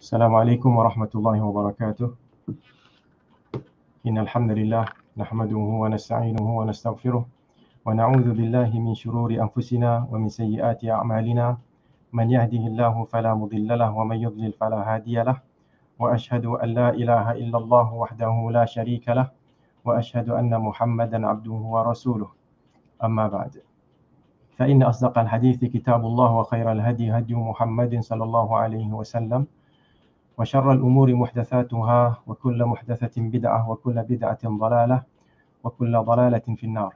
السلام عليكم ورحمة الله وبركاته إن الحمد لله نحمده ونستعينه ونستغفره ونعوذ بالله من شرور أنفسنا ومن سيئات أعمالنا من يهده الله فلا مضل له ومن يضلل فلا هادي له وأشهد أن لا إله إلا الله وحده لا شريك له وأشهد أن محمدا عبده ورسوله أما بعد فإن أصدق الحديث كتاب الله وخير الهدي هدي محمد صلى الله عليه وسلم وشر الأمور محدثاتها وكل محدثة بدعة وكل بدعة ضلالة وكل ضلالة في النار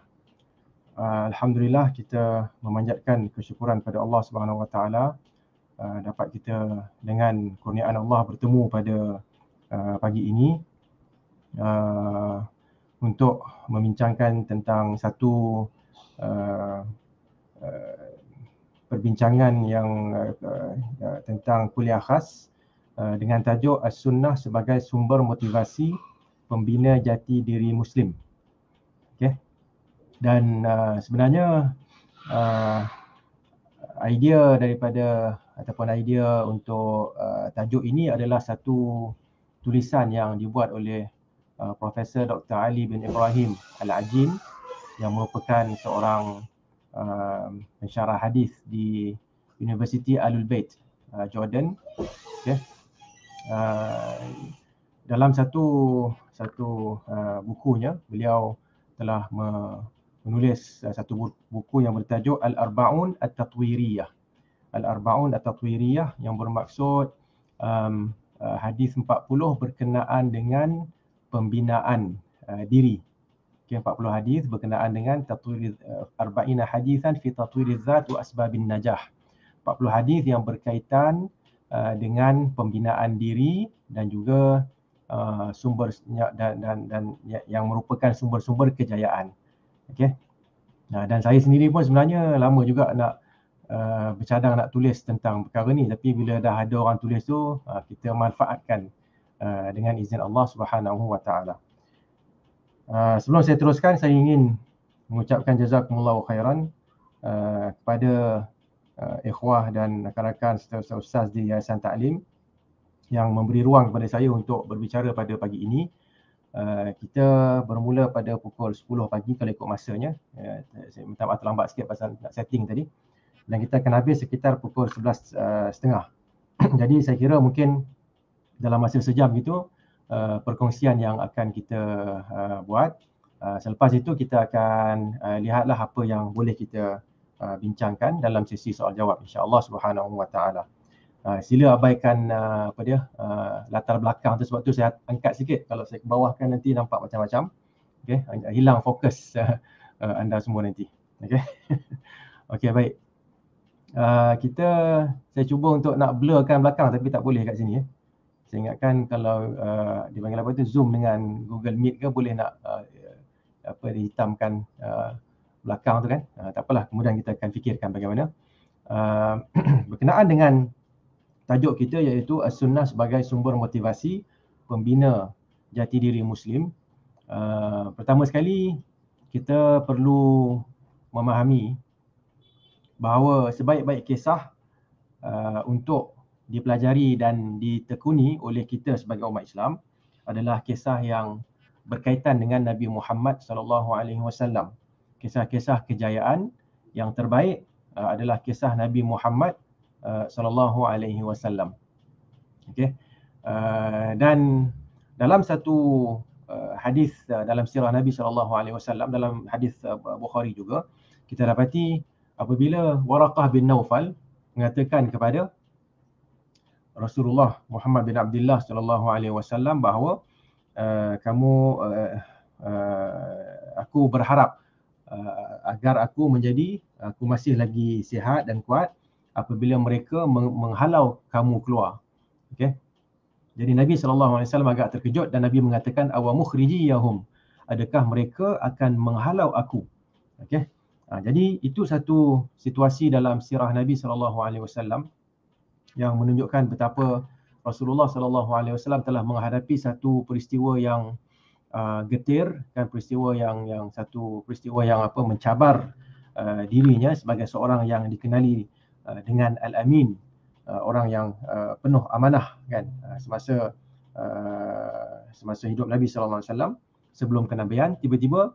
uh, Alhamdulillah kita memanjatkan kesyukuran pada Allah Subhanahu Wa Taala ah, dapat kita dengan kurniaan Allah bertemu pada uh, pagi ini uh, untuk membincangkan tentang satu uh, uh, perbincangan yang uh, uh, tentang kuliah khas uh, Eh, dengan tajuk As-Sunnah sebagai sumber motivasi pembina jati diri Muslim. Okay. Dan uh, sebenarnya uh, idea daripada ataupun idea untuk uh, tajuk ini adalah satu tulisan yang dibuat oleh uh, Profesor Dr. Ali bin Ibrahim Al-Ajin yang merupakan seorang uh, pensyarah hadis di Universiti al Bait uh, Jordan. Okay. Ah, dalam satu satu uh, bukunya beliau telah menulis uh, satu buku yang bertajuk Al-Arbaun At-Tatwiriyah. Al-Arbaun At-Tatwiriyah yang bermaksud um, uh, hadis 40 berkenaan dengan pembinaan uh, diri. Okay, 40 hadis berkenaan dengan tatwir uh, 40 hadisan fi tatwir zat wa asbabin najah. 40 hadis yang berkaitan Uh, dengan pembinaan diri dan juga uh, sumber dan dan dan yang merupakan sumber-sumber kejayaan. Okey. Nah dan saya sendiri pun sebenarnya lama juga nak uh, bercadang nak tulis tentang perkara ni tapi bila dah ada orang tulis tu uh, kita manfaatkan uh, dengan izin Allah Subhanahu wa taala. Uh, sebelum saya teruskan saya ingin mengucapkan jazakumullah khairan uh, kepada uh, ikhwah dan rakan-rakan serta ustaz di Yayasan Ta'lim yang memberi ruang kepada saya untuk berbicara pada pagi ini. Uh, kita bermula pada pukul 10 pagi kalau ikut masanya. Uh, saya minta maaf terlambat sikit pasal nak setting tadi. Dan kita akan habis sekitar pukul 11.30. Uh, setengah. Jadi saya kira mungkin dalam masa sejam gitu uh, perkongsian yang akan kita uh, buat. Uh, selepas itu kita akan uh, lihatlah apa yang boleh kita Uh, bincangkan dalam sesi soal jawab Insyaallah Subhanahu wa taala. Uh, sila abaikan uh, apa dia uh, latar belakang tu sebab tu saya angkat sikit kalau saya kebawahkan nanti nampak macam-macam. Okay, uh, hilang fokus uh, uh, anda semua nanti. Okay, Okey, baik. Uh, kita saya cuba untuk nak blurkan belakang tapi tak boleh kat sini ya. Eh. Saya ingatkan kalau uh, dipanggil apa tu Zoom dengan Google Meet ke boleh nak uh, apa dihitamkan uh, belakang tu kan. Uh, tak apalah kemudian kita akan fikirkan bagaimana. Uh, berkenaan dengan tajuk kita iaitu sunnah sebagai sumber motivasi pembina jati diri muslim. Uh, pertama sekali kita perlu memahami bahawa sebaik-baik kisah uh, untuk dipelajari dan ditekuni oleh kita sebagai umat Islam adalah kisah yang berkaitan dengan Nabi Muhammad sallallahu alaihi wasallam kisah-kisah kejayaan yang terbaik uh, adalah kisah Nabi Muhammad uh, sallallahu alaihi wasallam. Okey. Uh, dan dalam satu uh, hadis uh, dalam sirah Nabi sallallahu alaihi wasallam dalam hadis uh, Bukhari juga kita dapati apabila Waraqah bin Naufal mengatakan kepada Rasulullah Muhammad bin Abdullah sallallahu alaihi wasallam bahawa uh, kamu uh, uh, aku berharap uh, uh, agar aku menjadi aku masih lagi sihat dan kuat apabila mereka menghalau kamu keluar. Okey. Jadi Nabi saw agak terkejut dan Nabi mengatakan awamukhriji yahum. Adakah mereka akan menghalau aku? Okey. Ha, jadi itu satu situasi dalam sirah Nabi saw yang menunjukkan betapa Rasulullah saw telah menghadapi satu peristiwa yang uh, getir dan peristiwa yang yang satu peristiwa yang apa mencabar uh, dirinya sebagai seorang yang dikenali uh, dengan al-amin uh, orang yang uh, penuh amanah kan uh, semasa uh, semasa hidup Nabi sallallahu alaihi wasallam sebelum kenabian tiba-tiba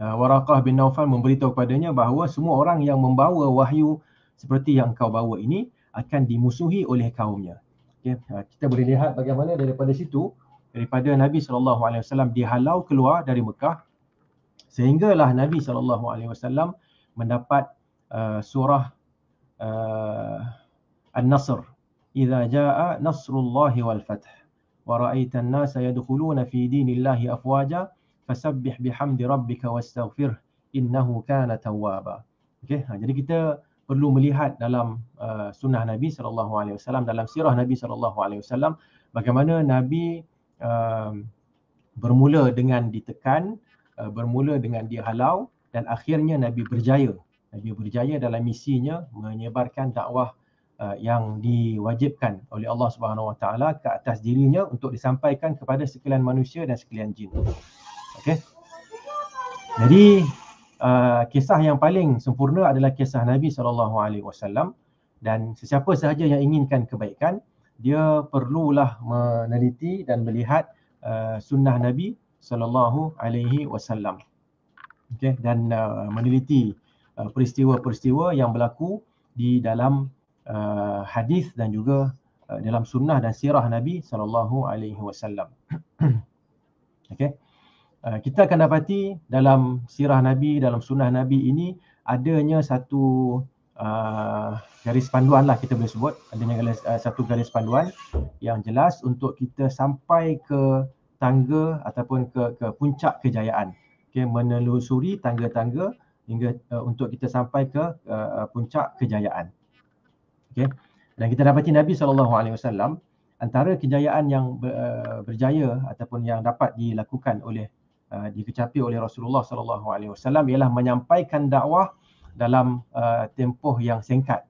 uh, Waraqah bin Naufal memberitahu kepadanya bahawa semua orang yang membawa wahyu seperti yang kau bawa ini akan dimusuhi oleh kaumnya. Okay. Uh, kita boleh lihat bagaimana daripada situ daripada Nabi sallallahu alaihi wasallam dihalau keluar dari Mekah sehinggalah Nabi sallallahu alaihi wasallam mendapat uh, surah uh, An-Nasr "Iza jaa nasrullahi wal fath wa ra'aita an-nasa yadkhuluna fi dinillahi afwaja fasabbih bihamdi rabbika wastaghfir innahu kana tawwaba okey ha, jadi kita perlu melihat dalam uh, sunnah Nabi sallallahu alaihi wasallam dalam sirah Nabi sallallahu alaihi wasallam bagaimana Nabi Um, bermula dengan ditekan, uh, bermula dengan dihalau dan akhirnya Nabi berjaya. Nabi berjaya dalam misinya menyebarkan dakwah uh, yang diwajibkan oleh Allah Subhanahu Wa Taala ke atas dirinya untuk disampaikan kepada sekalian manusia dan sekalian jin. Okey. Jadi uh, kisah yang paling sempurna adalah kisah Nabi sallallahu alaihi wasallam dan sesiapa sahaja yang inginkan kebaikan dia perlulah meneliti dan melihat uh, sunnah Nabi sallallahu alaihi wasallam. Okey dan uh, meneliti uh, peristiwa-peristiwa yang berlaku di dalam uh, hadis dan juga uh, dalam sunnah dan sirah Nabi sallallahu alaihi wasallam. Okey. Uh, kita akan dapati dalam sirah Nabi dalam sunnah Nabi ini adanya satu Ah, garis panduan lah kita boleh sebut adanya garis, uh, satu garis panduan yang jelas untuk kita sampai ke tangga ataupun ke, ke puncak kejayaan okay, menelusuri tangga-tangga hingga uh, untuk kita sampai ke uh, puncak kejayaan okay. dan kita dapati Nabi SAW antara kejayaan yang ber, uh, berjaya ataupun yang dapat dilakukan oleh uh, dikecapi oleh Rasulullah SAW ialah menyampaikan dakwah dalam uh, tempoh yang singkat.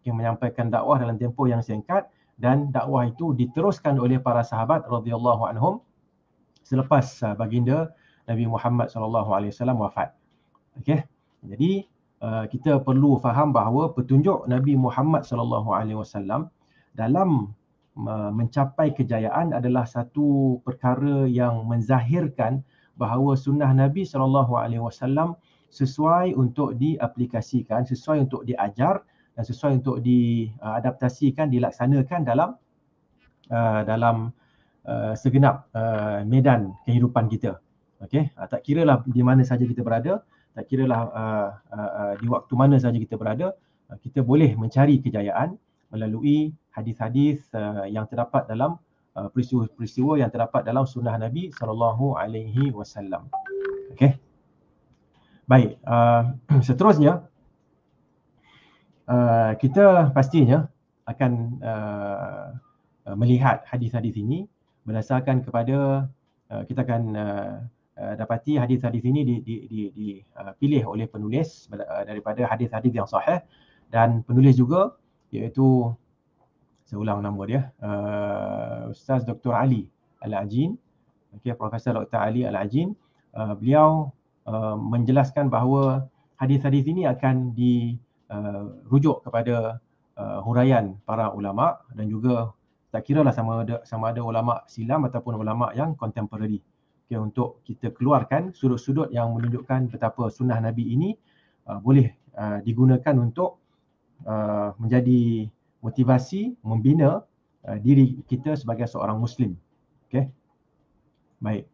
Okay, menyampaikan dakwah dalam tempoh yang singkat dan dakwah itu diteruskan oleh para sahabat radhiyallahu anhum selepas uh, baginda Nabi Muhammad sallallahu alaihi wasallam wafat. Okey. Jadi uh, kita perlu faham bahawa petunjuk Nabi Muhammad sallallahu alaihi wasallam dalam mencapai kejayaan adalah satu perkara yang menzahirkan bahawa sunnah Nabi sallallahu alaihi wasallam sesuai untuk diaplikasikan, sesuai untuk diajar dan sesuai untuk diadaptasikan, uh, dilaksanakan dalam uh, dalam uh, segenap uh, medan kehidupan kita. Okey, uh, tak kira lah di mana saja kita berada, tak kira lah uh, uh, uh, di waktu mana saja kita berada, uh, kita boleh mencari kejayaan melalui hadis-hadis uh, yang terdapat dalam uh, peristiwa-peristiwa uh, yang terdapat dalam sunnah Nabi sallallahu alaihi wasallam. Okey. Baik, uh, seterusnya uh, kita pastinya akan uh, melihat hadis-hadis ini berdasarkan kepada uh, kita akan uh, uh dapati hadis-hadis ini dipilih di, di, di, uh, oleh penulis uh, daripada hadis-hadis yang sahih dan penulis juga iaitu saya ulang nama dia uh, Ustaz Dr. Ali Al-Ajin okay, Profesor Dr. Ali Al-Ajin uh, beliau Uh, menjelaskan bahawa hadis-hadis ini akan dirujuk uh, kepada uh, huraian para ulama dan juga tak kira lah sama ada sama ada ulama silam ataupun ulama yang contemporary. Okay, untuk kita keluarkan sudut-sudut yang menunjukkan betapa sunnah Nabi ini uh, boleh uh, digunakan untuk uh, menjadi motivasi membina uh, diri kita sebagai seorang Muslim. Okay. Baik.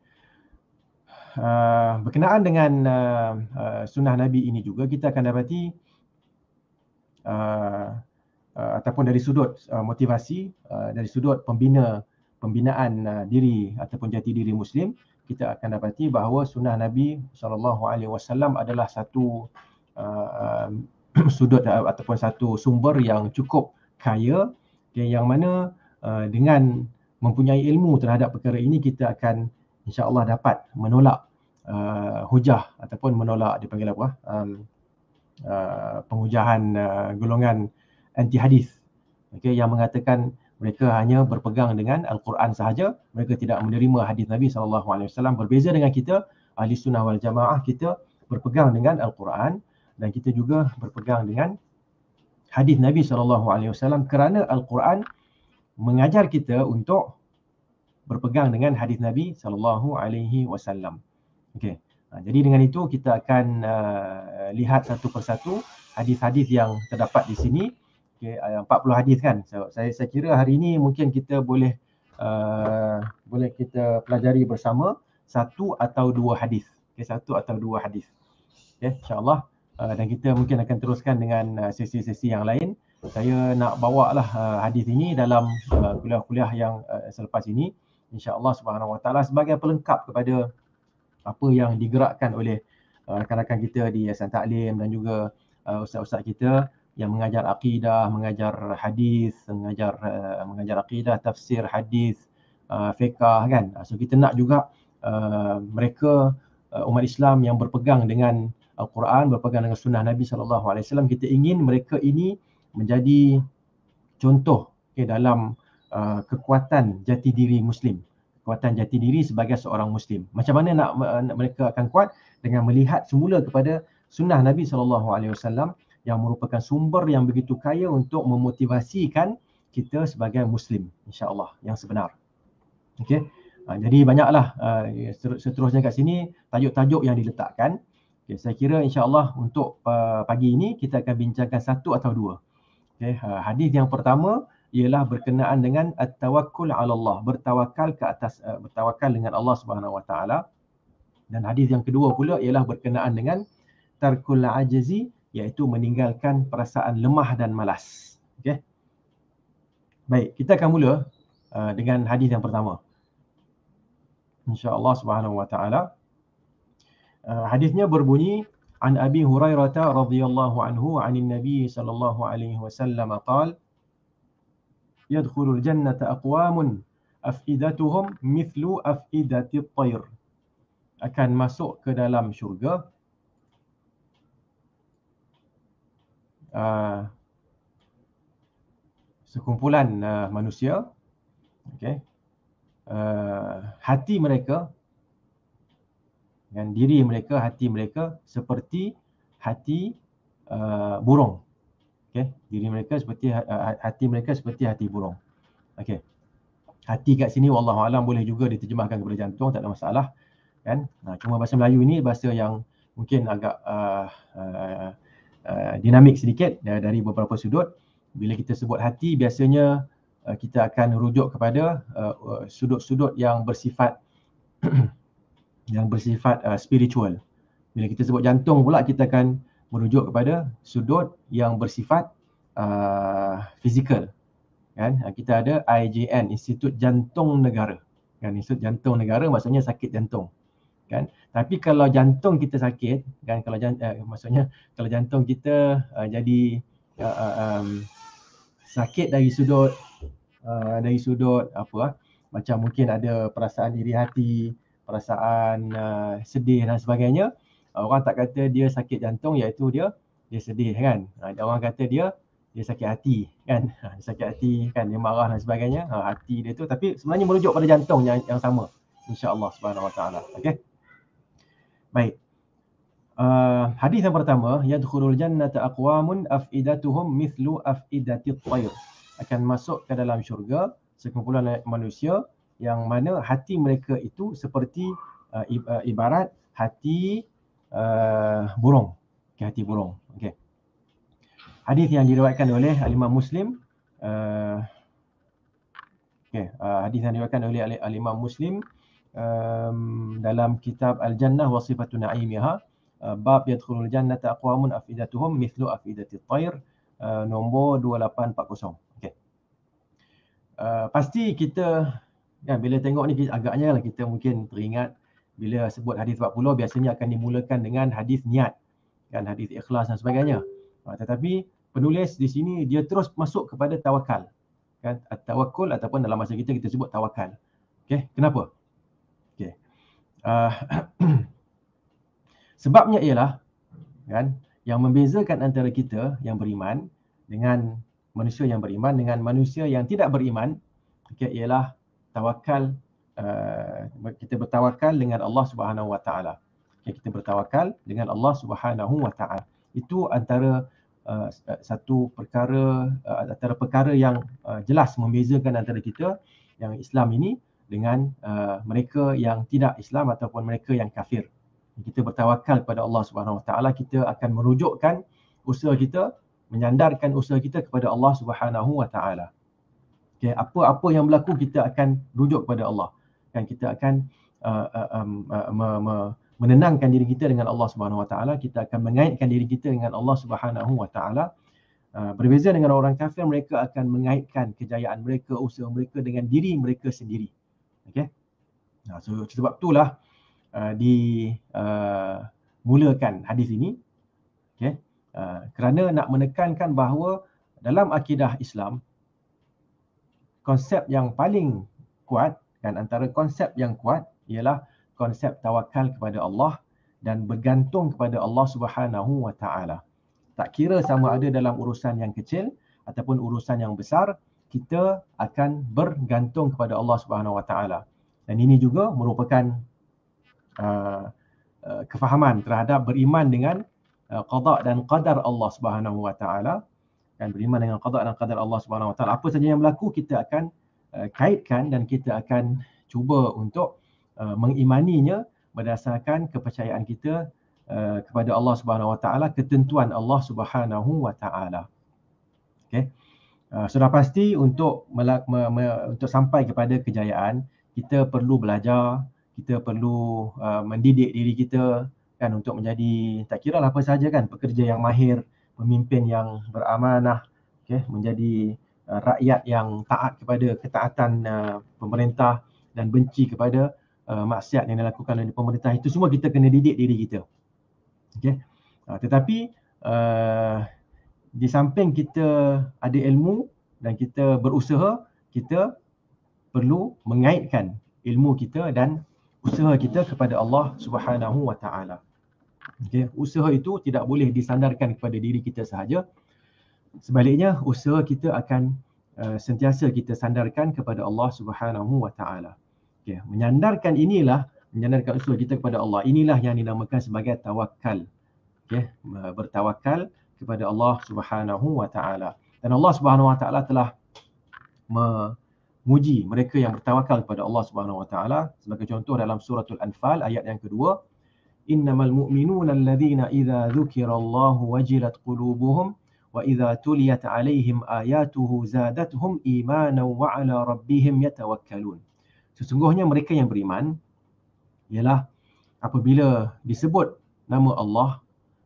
Ah, berkenaan dengan uh, uh, sunnah Nabi ini juga kita akan dapati uh, uh, ataupun dari sudut uh, motivasi uh, dari sudut pembina pembinaan uh, diri ataupun jati diri muslim kita akan dapati bahawa sunnah Nabi saw adalah satu uh, sudut uh, ataupun satu sumber yang cukup kaya okay, yang mana uh, dengan mempunyai ilmu terhadap perkara ini kita akan insyaallah dapat menolak uh, hujah ataupun menolak dipanggil apa um, uh, penghujahan uh, golongan anti hadis okay? yang mengatakan mereka hanya berpegang dengan al-Quran sahaja mereka tidak menerima hadis Nabi SAW berbeza dengan kita ahli sunnah wal jamaah kita berpegang dengan al-Quran dan kita juga berpegang dengan hadis Nabi SAW kerana al-Quran mengajar kita untuk berpegang dengan hadis Nabi sallallahu alaihi wasallam. Okey. Ha, jadi dengan itu kita akan uh, lihat satu persatu hadis-hadis yang terdapat di sini. Okey, 40 uh, hadis kan. So, saya saya kira hari ini mungkin kita boleh uh, boleh kita pelajari bersama satu atau dua hadis. Okey, satu atau dua hadis. Okey, insya-Allah uh, dan kita mungkin akan teruskan dengan uh, sesi-sesi yang lain. Saya nak bawa lah uh, hadis ini dalam uh, kuliah-kuliah yang uh, selepas ini insya-Allah Subhanahu Wa Taala sebagai pelengkap kepada apa yang digerakkan oleh uh, rakan-rakan kita di Yayasan Taklim dan juga uh, ustaz-ustaz kita yang mengajar akidah, mengajar hadis, mengajar uh, mengajar akidah, tafsir hadis, uh, fiqh kan. Uh, so kita nak juga uh, mereka uh, umat Islam yang berpegang dengan Al-Quran, berpegang dengan sunnah Nabi sallallahu alaihi wasallam, kita ingin mereka ini menjadi contoh okay, dalam Uh, kekuatan jati diri muslim kekuatan jati diri sebagai seorang muslim macam mana nak, uh, nak mereka akan kuat dengan melihat semula kepada sunnah nabi sallallahu alaihi wasallam yang merupakan sumber yang begitu kaya untuk memotivasikan kita sebagai muslim insyaallah yang sebenar Okay, Uh, jadi banyaklah uh, seterusnya kat sini tajuk-tajuk yang diletakkan. Okay, saya kira insya-Allah untuk uh, pagi ini kita akan bincangkan satu atau dua. Okey, uh, hadis yang pertama ialah berkenaan dengan tawakkul ala Allah bertawakal ke atas uh, bertawakal dengan Allah Subhanahu wa taala dan hadis yang kedua pula ialah berkenaan dengan tarkul ajzi iaitu meninggalkan perasaan lemah dan malas okey baik kita akan mula uh, dengan hadis yang pertama Insya Allah subhanahu wa taala uh, hadisnya berbunyi an abi hurairah radhiyallahu anhu anin nabi sallallahu alaihi wasallam qala يدخل الجنة أقوام أفئدتهم مثل أفئدة الطير akan masuk ke dalam syurga uh, sekumpulan uh, manusia okay. uh, hati mereka dan diri mereka, hati mereka seperti hati uh, burung okay diri mereka seperti ha-, ha-, hati mereka seperti hati burung okay hati kat sini wallahu alam boleh juga diterjemahkan kepada jantung tak ada masalah kan nah, cuma bahasa Melayu ni bahasa yang mungkin agak uh, uh, uh, dinamik sedikit dari beberapa sudut bila kita sebut hati biasanya uh, kita akan rujuk kepada uh, sudut-sudut yang bersifat yang bersifat uh, spiritual bila kita sebut jantung pula kita akan merujuk kepada sudut yang bersifat uh, fizikal. Kan? Uh, kan? Kita ada IJN, Institut Jantung Negara. Kan? Institut Jantung Negara maksudnya sakit jantung. Kan? Tapi kalau jantung kita sakit, kan? kalau jant- uh, maksudnya kalau jantung kita uh, jadi uh, uh, um, sakit dari sudut uh, dari sudut apa uh, macam mungkin ada perasaan iri hati, perasaan uh, sedih dan sebagainya, orang tak kata dia sakit jantung iaitu dia dia sedih kan ha, orang kata dia dia sakit hati kan ha, dia sakit hati kan dia marah dan sebagainya ha, hati dia tu tapi sebenarnya merujuk pada jantung yang, yang sama insyaallah subhanahu wa taala Okay. baik Uh, hadis yang pertama yadkhulul jannata aqwamun afidatuhum mithlu afidati tayr akan masuk ke dalam syurga sekumpulan manusia yang mana hati mereka itu seperti uh, uh ibarat hati Eh, burung ke hati burung okey hadis yang diriwayatkan oleh alimah muslim uh, okey uh, hadis yang diriwayatkan oleh alimah muslim um, dalam kitab al-jannah wasifatun na'imiha uh, bab yadkhulul jannata aqwamun afidatuhum mithlu afidati tayr uh, nombor 2840 okey uh, pasti kita kan bila tengok ni agaknya lah kita mungkin teringat bila sebut hadis 40 biasanya akan dimulakan dengan hadis niat dan hadis ikhlas dan sebagainya uh, tetapi penulis di sini dia terus masuk kepada tawakal kan tawakul ataupun dalam bahasa kita kita sebut tawakal okey kenapa okey uh, sebabnya ialah kan yang membezakan antara kita yang beriman dengan manusia yang beriman dengan manusia yang tidak beriman okey ialah tawakal Eh, kita bertawakal dengan Allah Subhanahu Wa Taala. Kita bertawakal dengan Allah Subhanahu Wa Taala. Itu antara uh, satu perkara uh, antara perkara yang uh, jelas membezakan antara kita yang Islam ini dengan uh, mereka yang tidak Islam ataupun mereka yang kafir. Kita bertawakal kepada Allah Subhanahu Wa Taala. Kita akan merujukkan usaha kita, menyandarkan usaha kita kepada Allah Subhanahu Wa Taala. Okay, apa-apa yang berlaku kita akan rujuk kepada Allah dan kita akan uh, uh, um, uh, me, me, menenangkan diri kita dengan Allah Subhanahu Wa Taala kita akan mengaitkan diri kita dengan Allah Subhanahu Wa Taala uh, berbeza dengan orang kafir mereka akan mengaitkan kejayaan mereka usaha mereka dengan diri mereka sendiri okey nah so sebab itulah uh, di uh, mulakan hadis ini okey uh, kerana nak menekankan bahawa dalam akidah Islam konsep yang paling kuat dan antara konsep yang kuat ialah konsep tawakal kepada Allah dan bergantung kepada Allah Subhanahu Wa Tak kira sama ada dalam urusan yang kecil ataupun urusan yang besar, kita akan bergantung kepada Allah Subhanahu Wa Dan ini juga merupakan uh, uh, kefahaman terhadap beriman dengan uh, qada dan qadar Allah Subhanahu Wa dan beriman dengan qada dan qadar Allah Subhanahu Wa Apa saja yang berlaku kita akan Eh, kaitkan dan kita akan cuba untuk uh, mengimaninya berdasarkan kepercayaan kita uh, kepada Allah Subhanahu Wa Taala ketentuan Allah Subhanahu Wa Taala. Okay. Uh, sudah pasti untuk melak- me- me- untuk sampai kepada kejayaan kita perlu belajar, kita perlu uh, mendidik diri kita kan untuk menjadi tak kira lah apa saja kan pekerja yang mahir, pemimpin yang beramanah, okay, menjadi Eh, rakyat yang taat kepada ketaatan eh, pemerintah dan benci kepada uh, maksiat yang dilakukan oleh pemerintah itu semua kita kena didik diri kita. Okey. Ah, tetapi uh, di samping kita ada ilmu dan kita berusaha, kita perlu mengaitkan ilmu kita dan usaha kita kepada Allah Subhanahu wa taala. Okey, usaha itu tidak boleh disandarkan kepada diri kita sahaja, sebaliknya usaha kita akan uh, sentiasa kita sandarkan kepada Allah Subhanahu wa taala. Okey, menyandarkan inilah menyandarkan usaha kita kepada Allah. Inilah yang dinamakan sebagai tawakal. Okey, uh, eh, bertawakal kepada Allah Subhanahu wa taala. Dan Allah Subhanahu wa taala telah memuji mereka yang bertawakal kepada Allah Subhanahu wa taala sebagai contoh dalam surah Al-Anfal ayat yang kedua innamal mu'minuna alladhina idza dhukirallahu wajilat qulubuhum وإذا تليت عليهم آياته زادتهم إيمانا وعلى ربهم يتوكلون Sesungguhnya mereka yang beriman ialah apabila disebut nama Allah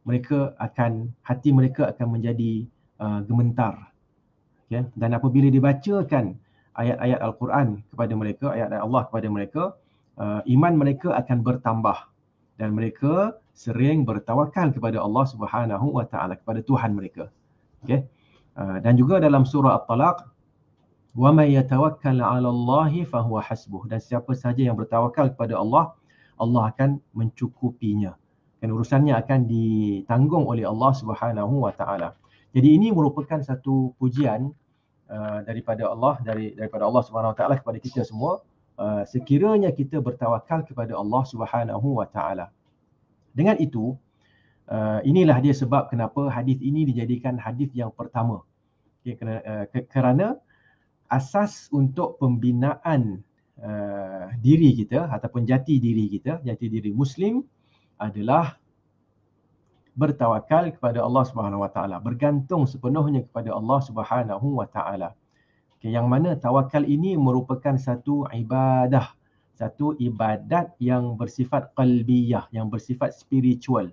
mereka akan hati mereka akan menjadi uh, gemetar okay? dan apabila dibacakan ayat-ayat al-Quran kepada mereka ayat-ayat Allah kepada mereka uh, iman mereka akan bertambah dan mereka sering bertawakal kepada Allah Subhanahu wa taala kepada Tuhan mereka Okay. Uh, ah, dan juga dalam surah At-Talaq wa may yatawakkal 'ala Allahi fahuwa hasbuh dan siapa sahaja yang bertawakal kepada Allah Allah akan mencukupinya dan urusannya akan ditanggung oleh Allah Subhanahu wa taala. Jadi ini merupakan satu pujian uh, daripada Allah dari daripada Allah Subhanahu wa taala kepada kita semua uh, sekiranya kita bertawakal kepada Allah Subhanahu wa taala. Dengan itu, Eh, inilah dia sebab kenapa hadis ini dijadikan hadis yang pertama. Okay, kerana, uh, eh, kerana asas untuk pembinaan uh, diri kita ataupun jati diri kita, jati diri Muslim adalah bertawakal kepada Allah Subhanahu Wa Taala, bergantung sepenuhnya kepada Allah Subhanahu Wa Taala. Okay, yang mana tawakal ini merupakan satu ibadah, satu ibadat yang bersifat qalbiyah, yang bersifat spiritual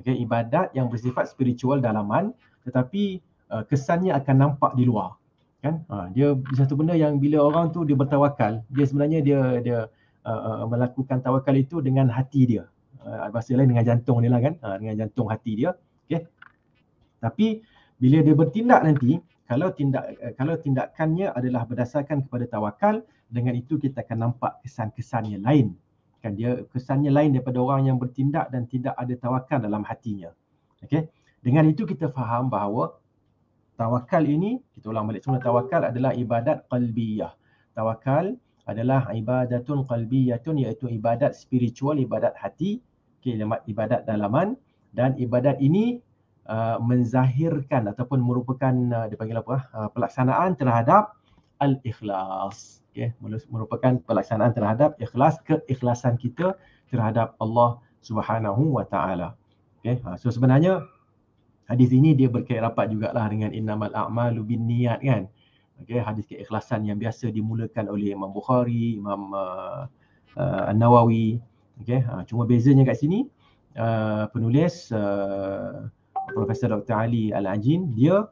okay, ibadat yang bersifat spiritual dalaman tetapi uh, kesannya akan nampak di luar kan uh, dia satu benda yang bila orang tu dia bertawakal dia sebenarnya dia dia uh, uh, melakukan tawakal itu dengan hati dia uh, bahasa lain dengan jantung dia lah kan uh, dengan jantung hati dia Okay. tapi bila dia bertindak nanti kalau tindak uh, kalau tindakannya adalah berdasarkan kepada tawakal dengan itu kita akan nampak kesan-kesan yang lain kan dia kesannya lain daripada orang yang bertindak dan tidak ada tawakal dalam hatinya okey dengan itu kita faham bahawa tawakal ini kita ulang balik semula tawakal adalah ibadat qalbiyah tawakal adalah ibadatun qalbiyatun iaitu ibadat spiritual ibadat hati okey ibadat dalaman dan ibadat ini Uh, menzahirkan ataupun merupakan uh, dipanggil apa uh, pelaksanaan terhadap al-ikhlas okey ya, merupakan pelaksanaan terhadap ikhlas keikhlasan kita terhadap Allah Subhanahu wa taala okey ha, so sebenarnya hadis ini dia berkait rapat juga lah dengan innamal a'malu niat kan Okay, hadis keikhlasan yang biasa dimulakan oleh Imam Bukhari Imam uh, uh, Nawawi Okay, ha, cuma bezanya kat sini uh, penulis uh, Profesor Dr Ali Al-Ajin dia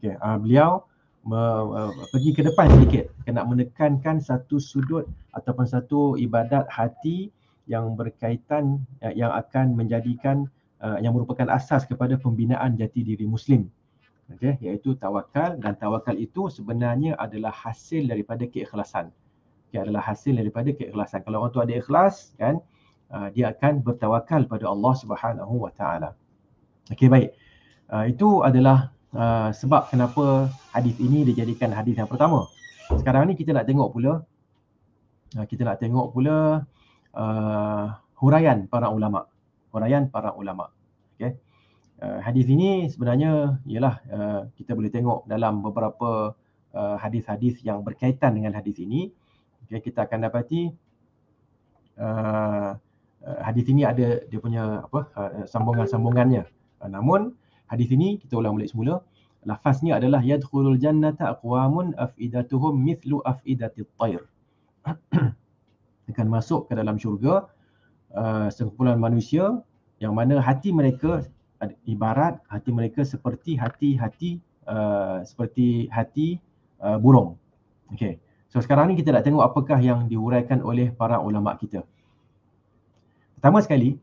Okay, uh, beliau uh, pergi ke depan sedikit nak menekankan satu sudut ataupun satu ibadat hati yang berkaitan ya, yang akan menjadikan uh, yang merupakan asas kepada pembinaan jati diri muslim okey iaitu tawakal dan tawakal itu sebenarnya adalah hasil daripada keikhlasan okay, adalah hasil daripada keikhlasan kalau orang tu ada ikhlas kan uh, dia akan bertawakal pada Allah Subhanahu wa taala okey baik Uh, itu adalah Ah, sebab kenapa hadis ini dijadikan hadis yang pertama. Sekarang ni kita nak tengok pula uh, kita nak tengok pula uh, huraian para ulama. Huraian para ulama. Okey. Uh, hadis ini sebenarnya ialah uh, kita boleh tengok dalam beberapa uh, hadis-hadis yang berkaitan dengan hadis ini. Okey, kita akan dapati uh, hadis ini ada dia punya apa sambungan-sambungannya. namun Hadis ini kita ulang balik semula. Lafaznya adalah yadkhulul jannata aqwamun afidatuhum mithlu afidati tayr. akan masuk ke dalam syurga uh, sekumpulan manusia yang mana hati mereka ibarat hati mereka seperti hati-hati uh, seperti hati uh, burung. Okey. So sekarang ni kita nak tengok apakah yang diuraikan oleh para ulama kita. Pertama sekali,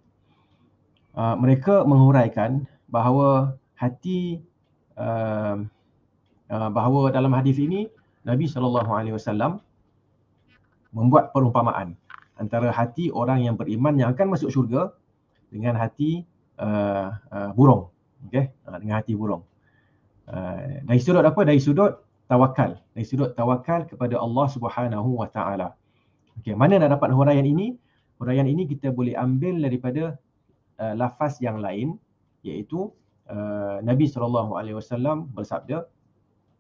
uh, mereka menguraikan bahawa hati uh, uh, bahawa dalam hadis ini Nabi sallallahu alaihi wasallam membuat perumpamaan antara hati orang yang beriman yang akan masuk syurga dengan hati uh, uh, burung okey uh, dengan hati burung uh, dari sudut apa dari sudut tawakal dari sudut tawakal kepada Allah Subhanahu wa taala okey mana nak dapat huraian ini huraian ini kita boleh ambil daripada uh, lafaz yang lain iaitu uh, Nabi sallallahu alaihi wasallam bersabda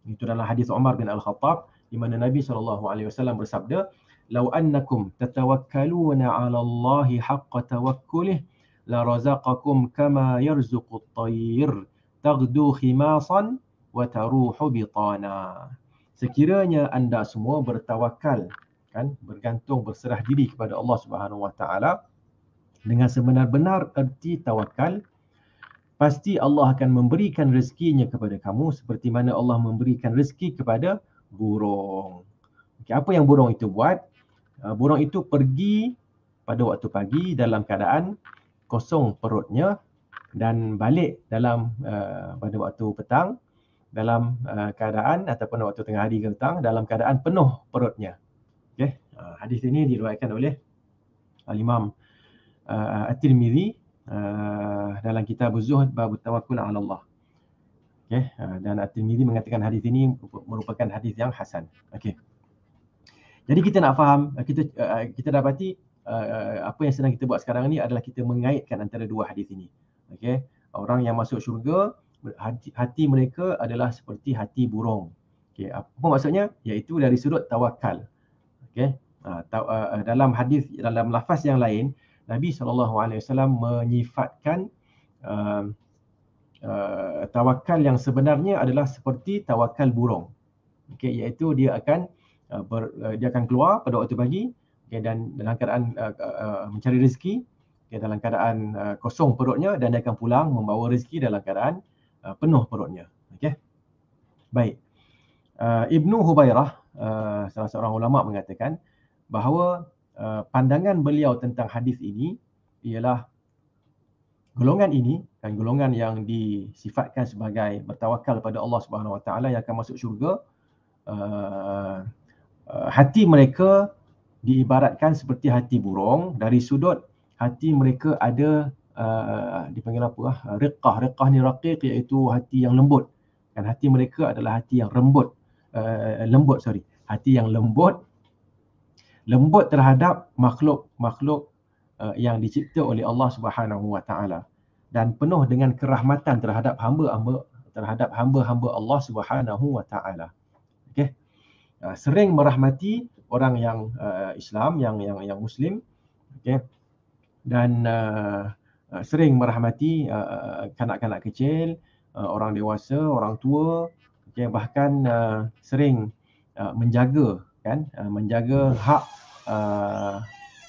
itu dalam hadis Umar bin Al-Khattab di mana Nabi sallallahu alaihi wasallam bersabda law annakum tatawakkaluna 'ala Allah haqqa tawakkulih la razaqakum kama yarzuqu at-tayr taghdu khimasan wa taruhu bitana sekiranya anda semua bertawakal kan bergantung berserah diri kepada Allah Subhanahu wa taala dengan sebenar-benar erti tawakal pasti Allah akan memberikan rezekinya kepada kamu seperti mana Allah memberikan rezeki kepada burung. Okay, apa yang burung itu buat? Uh, burung itu pergi pada waktu pagi dalam keadaan kosong perutnya dan balik dalam uh, pada waktu petang dalam uh, keadaan ataupun waktu tengah hari ke petang dalam keadaan penuh perutnya. Okey. Uh, hadis ini diriwayatkan oleh Al-Imam uh, At-Tirmizi uh, dalam kitab Zuhud bab tawakkul ala Allah. Okey, uh, dan At-Tirmizi mengatakan hadis ini merupakan hadis yang hasan. Okey. Jadi kita nak faham, eh, kita uh, kita dapati uh, apa yang sedang kita buat sekarang ni adalah kita mengaitkan antara dua hadis ini. Okey. Orang yang masuk syurga hati, hati mereka adalah seperti hati burung. Okey, apa maksudnya? Yaitu dari sudut tawakal. Okey. Uh, uh, dalam hadis dalam lafaz yang lain, Nabi SAW menyifatkan uh, uh, tawakal yang sebenarnya adalah seperti tawakal burung. Okay, iaitu dia akan uh, ber, uh, dia akan keluar pada waktu pagi okay, dan dalam keadaan uh, uh, mencari rezeki okay, dalam keadaan uh, kosong perutnya dan dia akan pulang membawa rezeki dalam keadaan uh, penuh perutnya. Okay. Baik. Uh, Ibnu Hubairah, uh, salah seorang ulama mengatakan bahawa Uh, pandangan beliau tentang hadis ini ialah golongan ini dan golongan yang disifatkan sebagai bertawakal kepada Allah Subhanahu Wa Taala yang akan masuk syurga uh, uh, hati mereka diibaratkan seperti hati burung dari sudut hati mereka ada uh, dipanggil apa uh, riqah riqah ni raqiq iaitu hati yang lembut dan hati mereka adalah hati yang lembut uh, lembut sorry hati yang lembut lembut terhadap makhluk-makhluk uh, eh, yang dicipta oleh Allah Subhanahu Wa Taala dan penuh dengan kerahmatan terhadap hamba-hamba terhadap hamba-hamba Allah Subhanahu Wa Taala. Okey. Uh, sering merahmati orang yang uh, Islam yang yang yang muslim. Okey. Dan uh, uh, sering merahmati uh, kanak-kanak kecil, uh, orang dewasa, orang tua, okey bahkan uh, sering uh, menjaga kan uh, menjaga hak uh,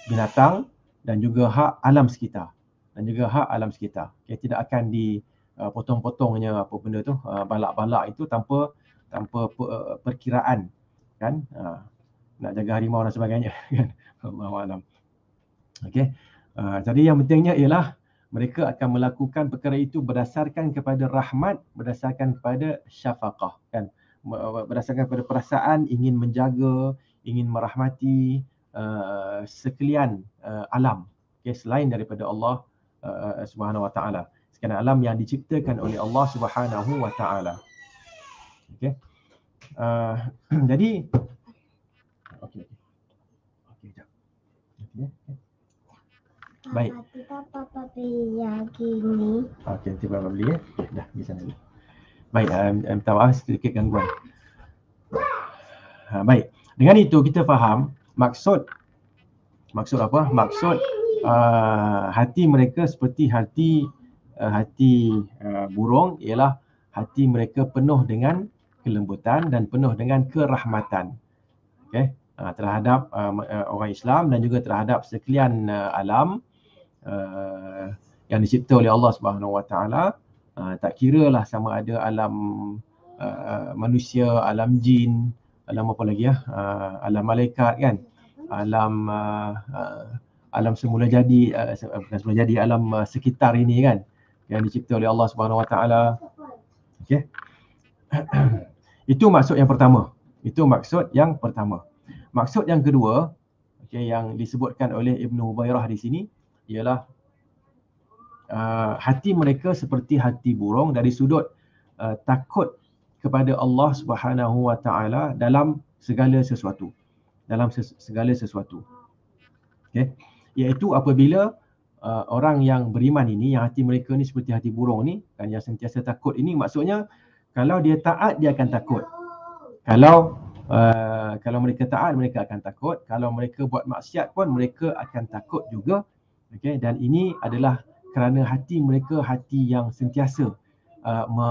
binatang dan juga hak alam sekitar dan juga hak alam sekitar. Okay, tidak akan dipotong-potongnya uh, apa benda tu, uh, balak-balak itu tanpa tanpa per, uh, perkiraan kan uh, nak jaga harimau dan sebagainya kan. Allahu alam. Okey. Uh, jadi yang pentingnya ialah mereka akan melakukan perkara itu berdasarkan kepada rahmat, berdasarkan pada syafaqah kan berdasarkan pada perasaan ingin menjaga, ingin merahmati uh, sekalian uh, alam okay, selain daripada Allah uh, Subhanahu Wa Taala. Sekian alam yang diciptakan oleh Allah Subhanahu Wa Taala. Okay. Uh, jadi okay. Okay, jap. okay. Ya, Baik. Tapi papa beli yang ini. Okey, nanti papa beli ya. Okay, dah, di sana dulu. Baik, uh, eh, minta maaf ah, sedikit gangguan. Ha, baik, dengan itu kita faham maksud maksud apa? Maksud uh, hati mereka seperti hati uh, hati uh, burung ialah hati mereka penuh dengan kelembutan dan penuh dengan kerahmatan. Okay, uh, ah, terhadap uh, orang Islam dan juga terhadap sekalian uh, alam uh, yang dicipta oleh Allah Subhanahu Wa Taala uh, tak kira lah sama ada alam uh, manusia, alam jin, alam apa lagi ya, uh, alam malaikat kan, alam uh, uh, alam semula jadi, uh, bukan semula jadi, alam uh, sekitar ini kan yang dicipta oleh Allah Subhanahu Wa Taala. Okay, Itu maksud yang pertama. Itu maksud yang pertama. Maksud yang kedua, okay, yang disebutkan oleh Ibn Hubairah di sini ialah Uh, hati mereka seperti hati burung dari sudut uh, takut kepada Allah Subhanahu Wa Taala dalam segala sesuatu. Dalam ses- segala sesuatu. Okey. Iaitu apabila uh, orang yang beriman ini yang hati mereka ni seperti hati burung ni dan yang sentiasa takut ini maksudnya kalau dia taat dia akan takut. Kalau uh, kalau mereka taat mereka akan takut, kalau mereka buat maksiat pun mereka akan takut juga. Okey dan ini adalah kerana hati mereka hati yang sentiasa uh, me,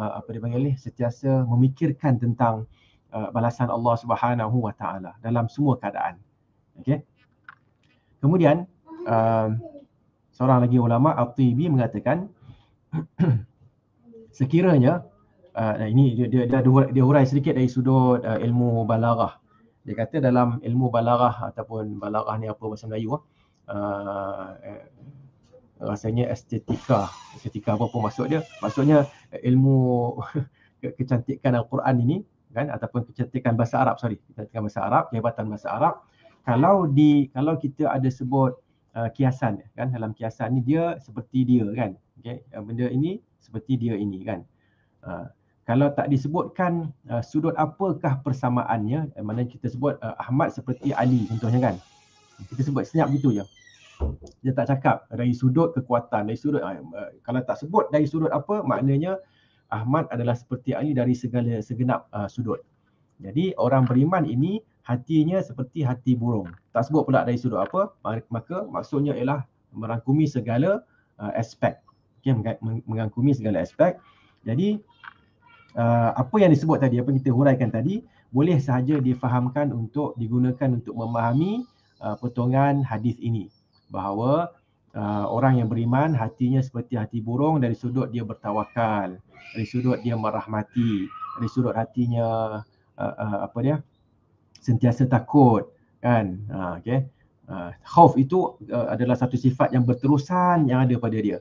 uh, apa dipanggil ni sentiasa memikirkan tentang uh, balasan Allah Subhanahu Wa Taala dalam semua keadaan. Okey. Kemudian uh, seorang lagi ulama Al-Tibi mengatakan sekiranya uh, ini dia dia, dia dia hurai sedikit dari sudut uh, ilmu balaghah. Dia kata dalam ilmu balaghah ataupun balaghah ni apa bahasa Melayu ah uh, uh rasanya estetika estetika apa pun maksud dia maksudnya eh, ilmu kecantikan al-Quran ini kan ataupun kecantikan bahasa Arab sorry kecantikan bahasa Arab kehebatan bahasa Arab kalau di kalau kita ada sebut uh, kiasan kan dalam kiasan ni dia seperti dia kan okey eh, benda ini seperti dia ini kan uh, kalau tak disebutkan uh, sudut apakah persamaannya eh, mana kita sebut uh, Ahmad seperti Ali contohnya kan kita sebut senyap gitu je ya? dia tak cakap dari sudut kekuatan dari sudut uh, kalau tak sebut dari sudut apa maknanya Ahmad adalah seperti Ali dari segala segenap uh, sudut jadi orang beriman ini hatinya seperti hati burung tak sebut pula dari sudut apa maka maksudnya ialah merangkumi segala uh, aspek okay, mengangkumi segala aspek jadi Uh, apa yang disebut tadi, apa kita huraikan tadi boleh sahaja difahamkan untuk digunakan untuk memahami uh, potongan hadis ini bahawa uh, orang yang beriman hatinya seperti hati burung dari sudut dia bertawakal, dari sudut dia merahmati, dari sudut hatinya uh, uh, apa dia sentiasa takut kan ha uh, okey uh, khauf itu uh, adalah satu sifat yang berterusan yang ada pada dia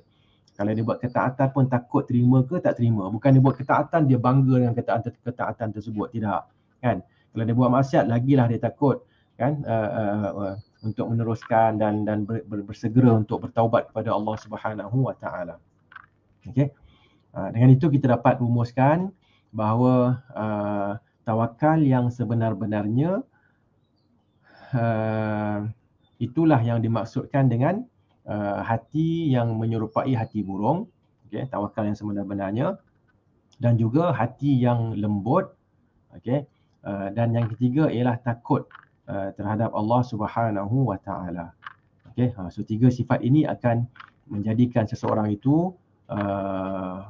kalau dia buat ketaatan pun takut terima ke tak terima bukan dia buat ketaatan dia bangga dengan ketaatan ketaatan tersebut tidak kan kalau dia buat maksiat lagilah dia takut kan uh, uh, uh, untuk meneruskan dan dan ber, ber, bersegera untuk bertaubat kepada Allah Subhanahu Wa Taala. Okey. Ah, dengan itu kita dapat rumuskan bahawa uh, tawakal yang sebenar-benarnya uh, itulah yang dimaksudkan dengan uh, hati yang menyerupai hati burung. Okey, tawakal yang sebenar-benarnya dan juga hati yang lembut. Okey. Uh, dan yang ketiga ialah takut Eh, terhadap Allah Subhanahu wa taala. Okey, ha so tiga sifat ini akan menjadikan seseorang itu uh,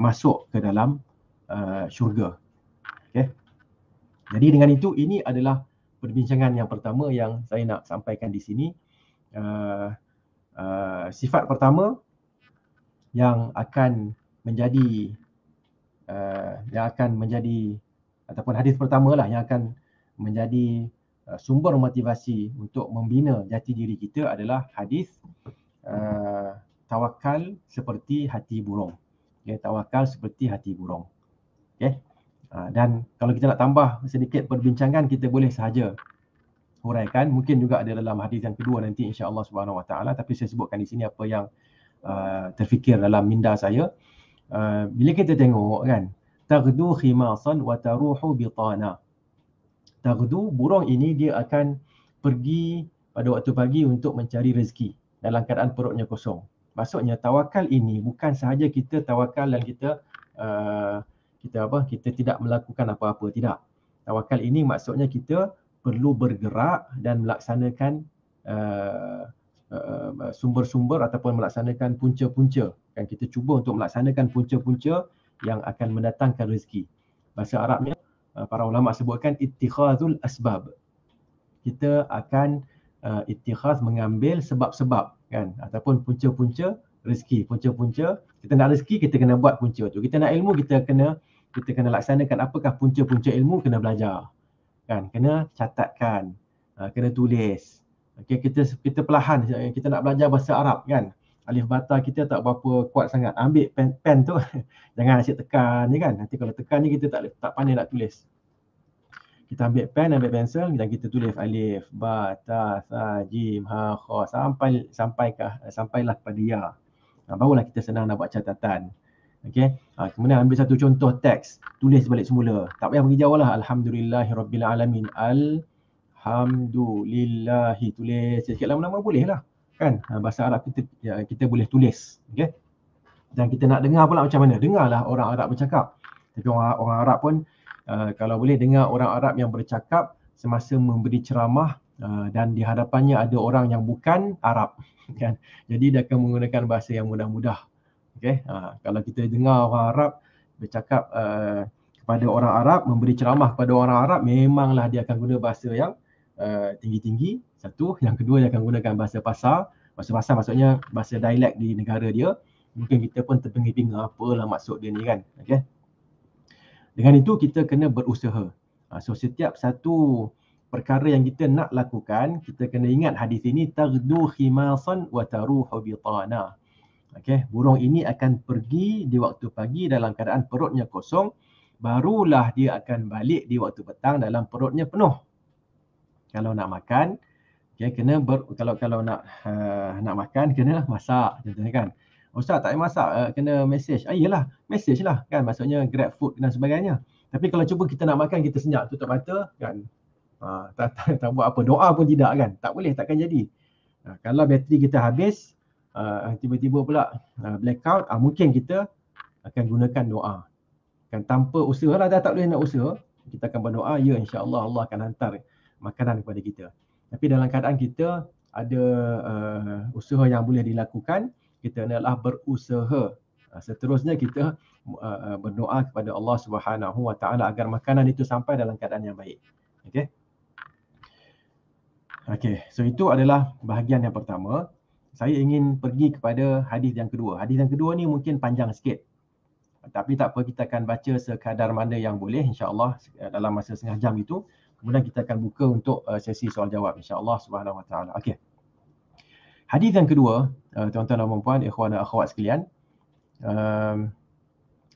masuk ke dalam uh, syurga. Okey. Jadi dengan itu ini adalah perbincangan yang pertama yang saya nak sampaikan di sini. Uh, uh, sifat pertama yang akan menjadi uh, yang akan menjadi ataupun hadis pertama lah yang akan menjadi Uh, sumber motivasi untuk membina jati diri kita adalah hadis uh, tawakal seperti hati burung. Okay, tawakal seperti hati burung. Okay. Uh, dan kalau kita nak tambah sedikit perbincangan, kita boleh sahaja huraikan. Mungkin juga ada dalam hadis yang kedua nanti Insya Allah subhanahu wa ta'ala. Tapi saya sebutkan di sini apa yang uh, terfikir dalam minda saya. Uh, bila kita tengok kan, تغدو خماصا وتروح بطانا tardu burung ini dia akan pergi pada waktu pagi untuk mencari rezeki dalam keadaan perutnya kosong. Maksudnya tawakal ini bukan sahaja kita tawakal dan kita uh, kita apa kita tidak melakukan apa-apa tidak. Tawakal ini maksudnya kita perlu bergerak dan melaksanakan uh, uh, sumber-sumber ataupun melaksanakan punca-punca. Kan kita cuba untuk melaksanakan punca-punca yang akan mendatangkan rezeki. Bahasa Arabnya Uh, para ulama sebutkan ittikhazul asbab. Kita akan uh, ittikhaz mengambil sebab-sebab kan ataupun punca-punca rezeki, punca-punca kita nak rezeki kita kena buat punca tu. Kita nak ilmu kita kena kita kena laksanakan apakah punca-punca ilmu kena belajar. Kan kena catatkan, uh, kena tulis. Okey kita kita perlahan kita nak belajar bahasa Arab kan alif bata kita tak berapa kuat sangat. Ambil pen, pen tu. Jangan asyik tekan ni kan. Nanti kalau tekan ni kita tak tak pandai nak tulis. Kita ambil pen, ambil pensel dan kita tulis alif, ba, ta, sa, jim, ha, kha sampai sampai ke sampailah pada ya. Ha, barulah kita senang nak buat catatan. Okey. Ha, kemudian ambil satu contoh teks, tulis balik semula. Tak payah bagi jauh lah. Alhamdulillahi rabbil alamin. Alhamdulillahi. Tulis sikit lama-lama boleh lah kan ha, bahasa Arab kita ya, kita boleh tulis okey dan kita nak dengar pula macam mana dengarlah orang Arab bercakap tapi orang, orang Arab pun uh, kalau boleh dengar orang Arab yang bercakap semasa memberi ceramah uh, dan di hadapannya ada orang yang bukan Arab kan jadi dia akan menggunakan bahasa yang mudah-mudah okey uh, kalau kita dengar orang Arab bercakap uh, kepada orang Arab memberi ceramah kepada orang Arab memanglah dia akan guna bahasa yang Eh, tinggi-tinggi satu yang kedua dia akan gunakan bahasa pasar bahasa pasar maksudnya bahasa dialek di negara dia mungkin kita pun terpengar apa lah maksud dia ni kan okay dengan itu kita kena berusaha ah, so setiap satu perkara yang kita nak lakukan kita kena ingat hadis ini tagdu khimasan wa taruhu bitana okey burung ini akan pergi di waktu pagi dalam keadaan perutnya kosong barulah dia akan balik di waktu petang dalam perutnya penuh kalau nak makan okey kena ber, kalau kalau nak uh, nak makan kena masak contohnya kan ustaz tak payah masak uh, kena message ah iyalah message lah kan maksudnya grab food dan sebagainya tapi kalau cuba kita nak makan kita senyap tutup mata kan ha, tak, tak, tak, buat apa doa pun tidak kan tak boleh takkan jadi ha, kalau bateri kita habis uh, tiba-tiba pula uh, blackout uh, mungkin kita akan gunakan doa kan tanpa usaha lah dah tak boleh nak usaha kita akan berdoa ya insyaallah Allah akan hantar makanan kepada kita. Tapi dalam keadaan kita ada uh, usaha yang boleh dilakukan, kita adalah berusaha. Uh, seterusnya kita uh, uh, berdoa kepada Allah Subhanahu Wa Taala agar makanan itu sampai dalam keadaan yang baik. Okey. Okey, so itu adalah bahagian yang pertama. Saya ingin pergi kepada hadis yang kedua. Hadis yang kedua ni mungkin panjang sikit. Tapi tak apa kita akan baca sekadar mana yang boleh insya-Allah dalam masa setengah jam itu kemudian kita akan buka untuk uh, sesi soal jawab insya Allah subhanahu wa taala okey hadis yang kedua uh, tuan-tuan dan puan-puan ikhwan dan akhwat sekalian um,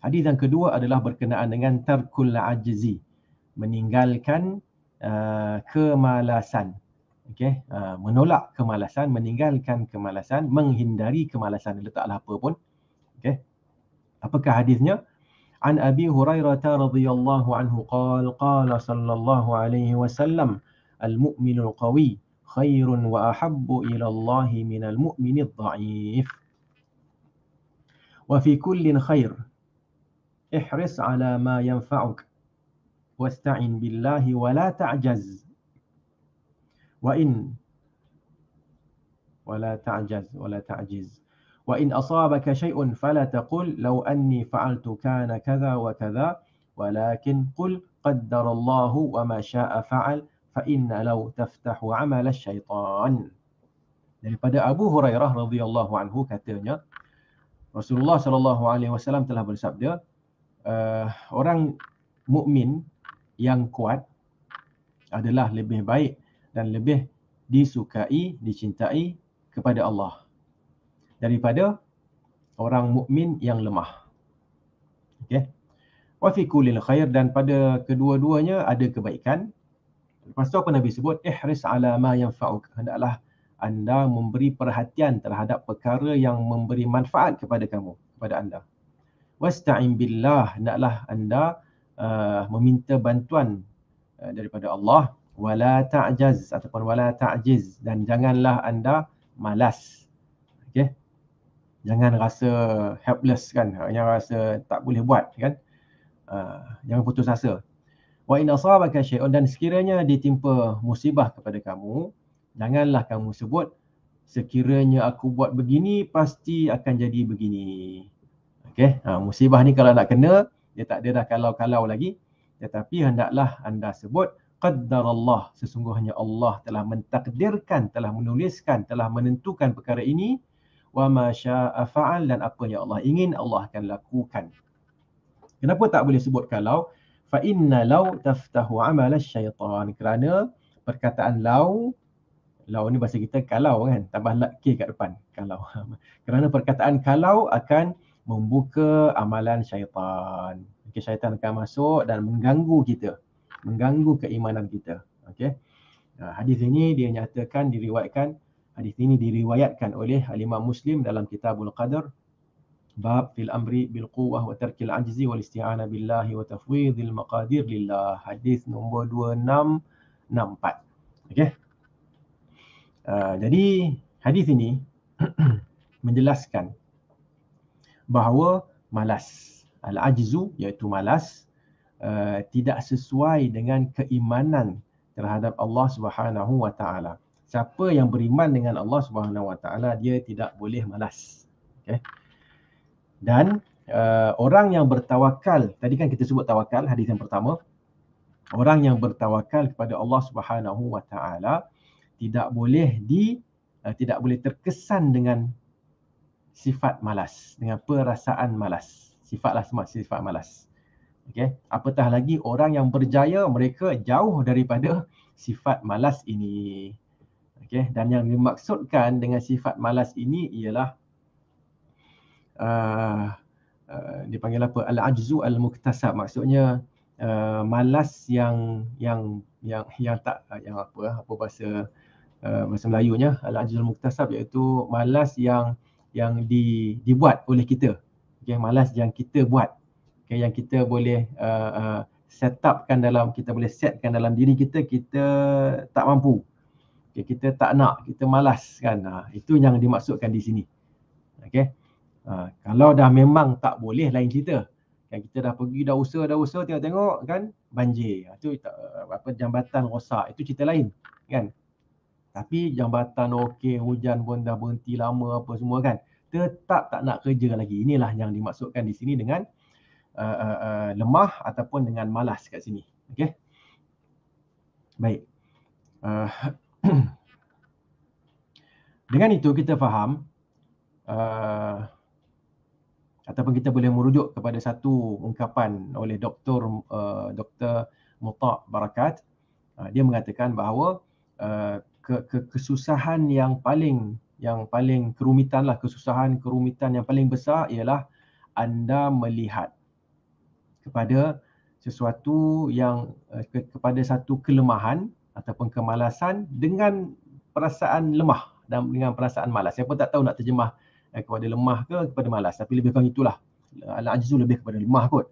hadis yang kedua adalah berkenaan dengan tarkul ajzi meninggalkan uh, kemalasan okey uh, menolak kemalasan meninggalkan kemalasan menghindari kemalasan letaklah apa pun okey apakah hadisnya عن أبي هريرة رضي الله عنه قال قال صلى الله عليه وسلم المؤمن القوي خير وأحب إلى الله من المؤمن الضعيف وفي كل خير احرص على ما ينفعك واستعن بالله ولا تعجز وإن ولا تعجز ولا تعجز وإن fala شيء فلا تقل لو أني فعلت كان كذا وكذا ولكن قل قدر الله وما شاء فعل فإن لو تفتح عمل الشيطان daripada Abu Hurairah radhiyallahu anhu katanya Rasulullah sallallahu alaihi wasallam telah bersabda uh, orang mukmin yang kuat adalah lebih baik dan lebih disukai dicintai kepada Allah daripada orang mukmin yang lemah. Okey. Wa fi kulli khair dan pada kedua-duanya ada kebaikan. Lepas tu apa Nabi sebut? Ihris ala ma yanfa'uk. Hendaklah anda memberi perhatian terhadap perkara yang memberi manfaat kepada kamu, kepada anda. Wasta'in billah. Hendaklah anda uh, meminta bantuan uh, daripada Allah. Wala ta'jaz ataupun wala ta'jiz. Dan janganlah anda malas. Okay jangan rasa helpless kan ha, jangan rasa tak boleh buat kan uh, jangan putus asa wa in asabaka syai'un dan sekiranya ditimpa musibah kepada kamu janganlah kamu sebut sekiranya aku buat begini pasti akan jadi begini okey uh, musibah ni kalau nak kena dia tak ada dah kalau-kalau lagi tetapi hendaklah anda sebut qaddarallah sesungguhnya Allah telah mentakdirkan telah menuliskan telah menentukan perkara ini wa ma syaa'a fa'al dan apa yang Allah ingin Allah akan lakukan. Kenapa tak boleh sebut kalau? Fa inna law taftahu amal syaitan kerana perkataan law law ni bahasa kita kalau kan tambah la k kat depan kalau. kerana perkataan kalau akan membuka amalan syaitan. Okay, syaitan akan masuk dan mengganggu kita. Mengganggu keimanan kita. Okey hadis ini dia nyatakan, diriwayatkan Hadis ini diriwayatkan oleh Imam Muslim dalam Kitabul Qadar bab fil amri bil quwwah wa tarkil ajzi wal isti'anah billahi wa tafwidil maqadir lillah. Hadis nombor 2664. Okay. Uh, jadi hadis ini menjelaskan bahawa malas al-ajzu iaitu malas uh, tidak sesuai dengan keimanan terhadap Allah Subhanahu wa taala siapa yang beriman dengan Allah Subhanahu Wa Taala dia tidak boleh malas. Okay. Dan uh, orang yang bertawakal, tadi kan kita sebut tawakal hadis yang pertama. Orang yang bertawakal kepada Allah Subhanahu Wa Taala tidak boleh di uh, tidak boleh terkesan dengan sifat malas, dengan perasaan malas. Sifatlah semua sifat malas. Okay. Apatah lagi orang yang berjaya mereka jauh daripada sifat malas ini. Okay. Dan yang dimaksudkan dengan sifat malas ini ialah uh, uh, dipanggil apa? Al-ajzu al-muktasab. Maksudnya uh, malas yang yang yang yang tak uh, yang apa apa bahasa uh, bahasa Melayunya al-ajzu al-muktasab iaitu malas yang yang di, dibuat oleh kita. Okay, malas yang kita buat. Okay, yang kita boleh uh, uh, set upkan dalam, kita boleh setkan dalam diri kita, kita tak mampu. Okay, kita tak nak, kita malas kan. Ha, itu yang dimaksudkan di sini. Okay. Ha, kalau dah memang tak boleh lain cerita. Kan kita dah pergi dah usaha dah usaha tengok-tengok kan banjir. Itu ha, tak, apa jambatan rosak. Itu cerita lain kan. Tapi jambatan okey, hujan pun dah berhenti lama apa semua kan. Tetap tak nak kerja lagi. Inilah yang dimaksudkan di sini dengan uh, uh, uh, lemah ataupun dengan malas kat sini. Okay. Baik. Uh, Dengan itu kita faham uh, ataupun kita boleh merujuk kepada satu ungkapan oleh Dr. Uh, Dr. Muta Barakat. Uh, dia mengatakan bahawa uh, ke, ke, kesusahan yang paling yang paling kerumitan lah kesusahan kerumitan yang paling besar ialah anda melihat kepada sesuatu yang uh, ke, kepada satu kelemahan ataupun kemalasan dengan perasaan lemah dan dengan perasaan malas. Saya pun tak tahu nak terjemah eh, kepada lemah ke kepada malas. Tapi lebih kurang itulah. al ajizu lebih kepada lemah kot.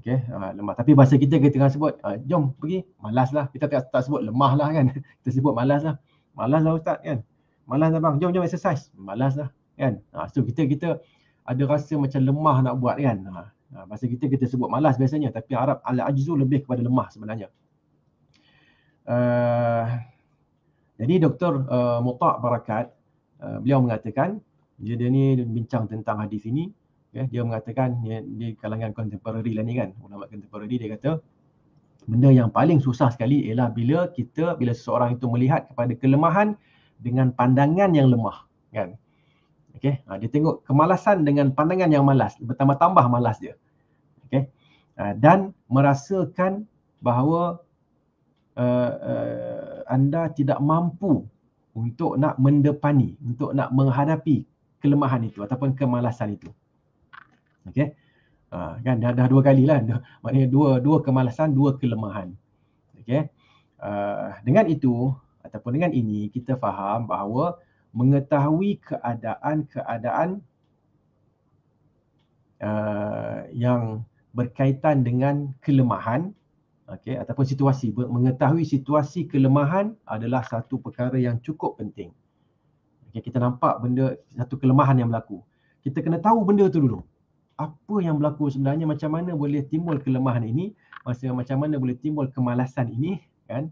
Okay, uh, ah, lemah. Tapi bahasa kita kita tengah sebut, uh, jom pergi, malaslah. Kita tak, tak sebut lemah lah kan. kita sebut malaslah. Malaslah ustaz kan. Malaslah bang, jom jom exercise. Malaslah kan. Uh, so kita kita ada rasa macam lemah nak buat kan. Uh, bahasa kita kita sebut malas biasanya tapi Arab al ajizu lebih kepada lemah sebenarnya. Eh, jadi Dr. Uh, eh, Mutak Barakat uh, beliau mengatakan dia, dia ni bincang tentang hadis ini okay, ya, dia mengatakan dia, di kalangan contemporary lah ni kan ulama contemporary dia kata benda yang paling susah sekali ialah bila kita bila seseorang itu melihat kepada kelemahan dengan pandangan yang lemah kan Okay, ha, dia tengok kemalasan dengan pandangan yang malas bertambah-tambah malas dia Okay, ha, dan merasakan bahawa uh, anda tidak mampu untuk nak mendepani, untuk nak menghadapi kelemahan itu ataupun kemalasan itu. Okey. Uh, kan dah, dah dua kali lah. Maknanya dua dua kemalasan, dua kelemahan. Okey. Uh, dengan itu ataupun dengan ini kita faham bahawa mengetahui keadaan-keadaan uh, yang berkaitan dengan kelemahan okay, ataupun situasi. Mengetahui situasi kelemahan adalah satu perkara yang cukup penting. Okay, kita nampak benda, satu kelemahan yang berlaku. Kita kena tahu benda tu dulu. Apa yang berlaku sebenarnya, macam mana boleh timbul kelemahan ini, macam macam mana boleh timbul kemalasan ini, kan?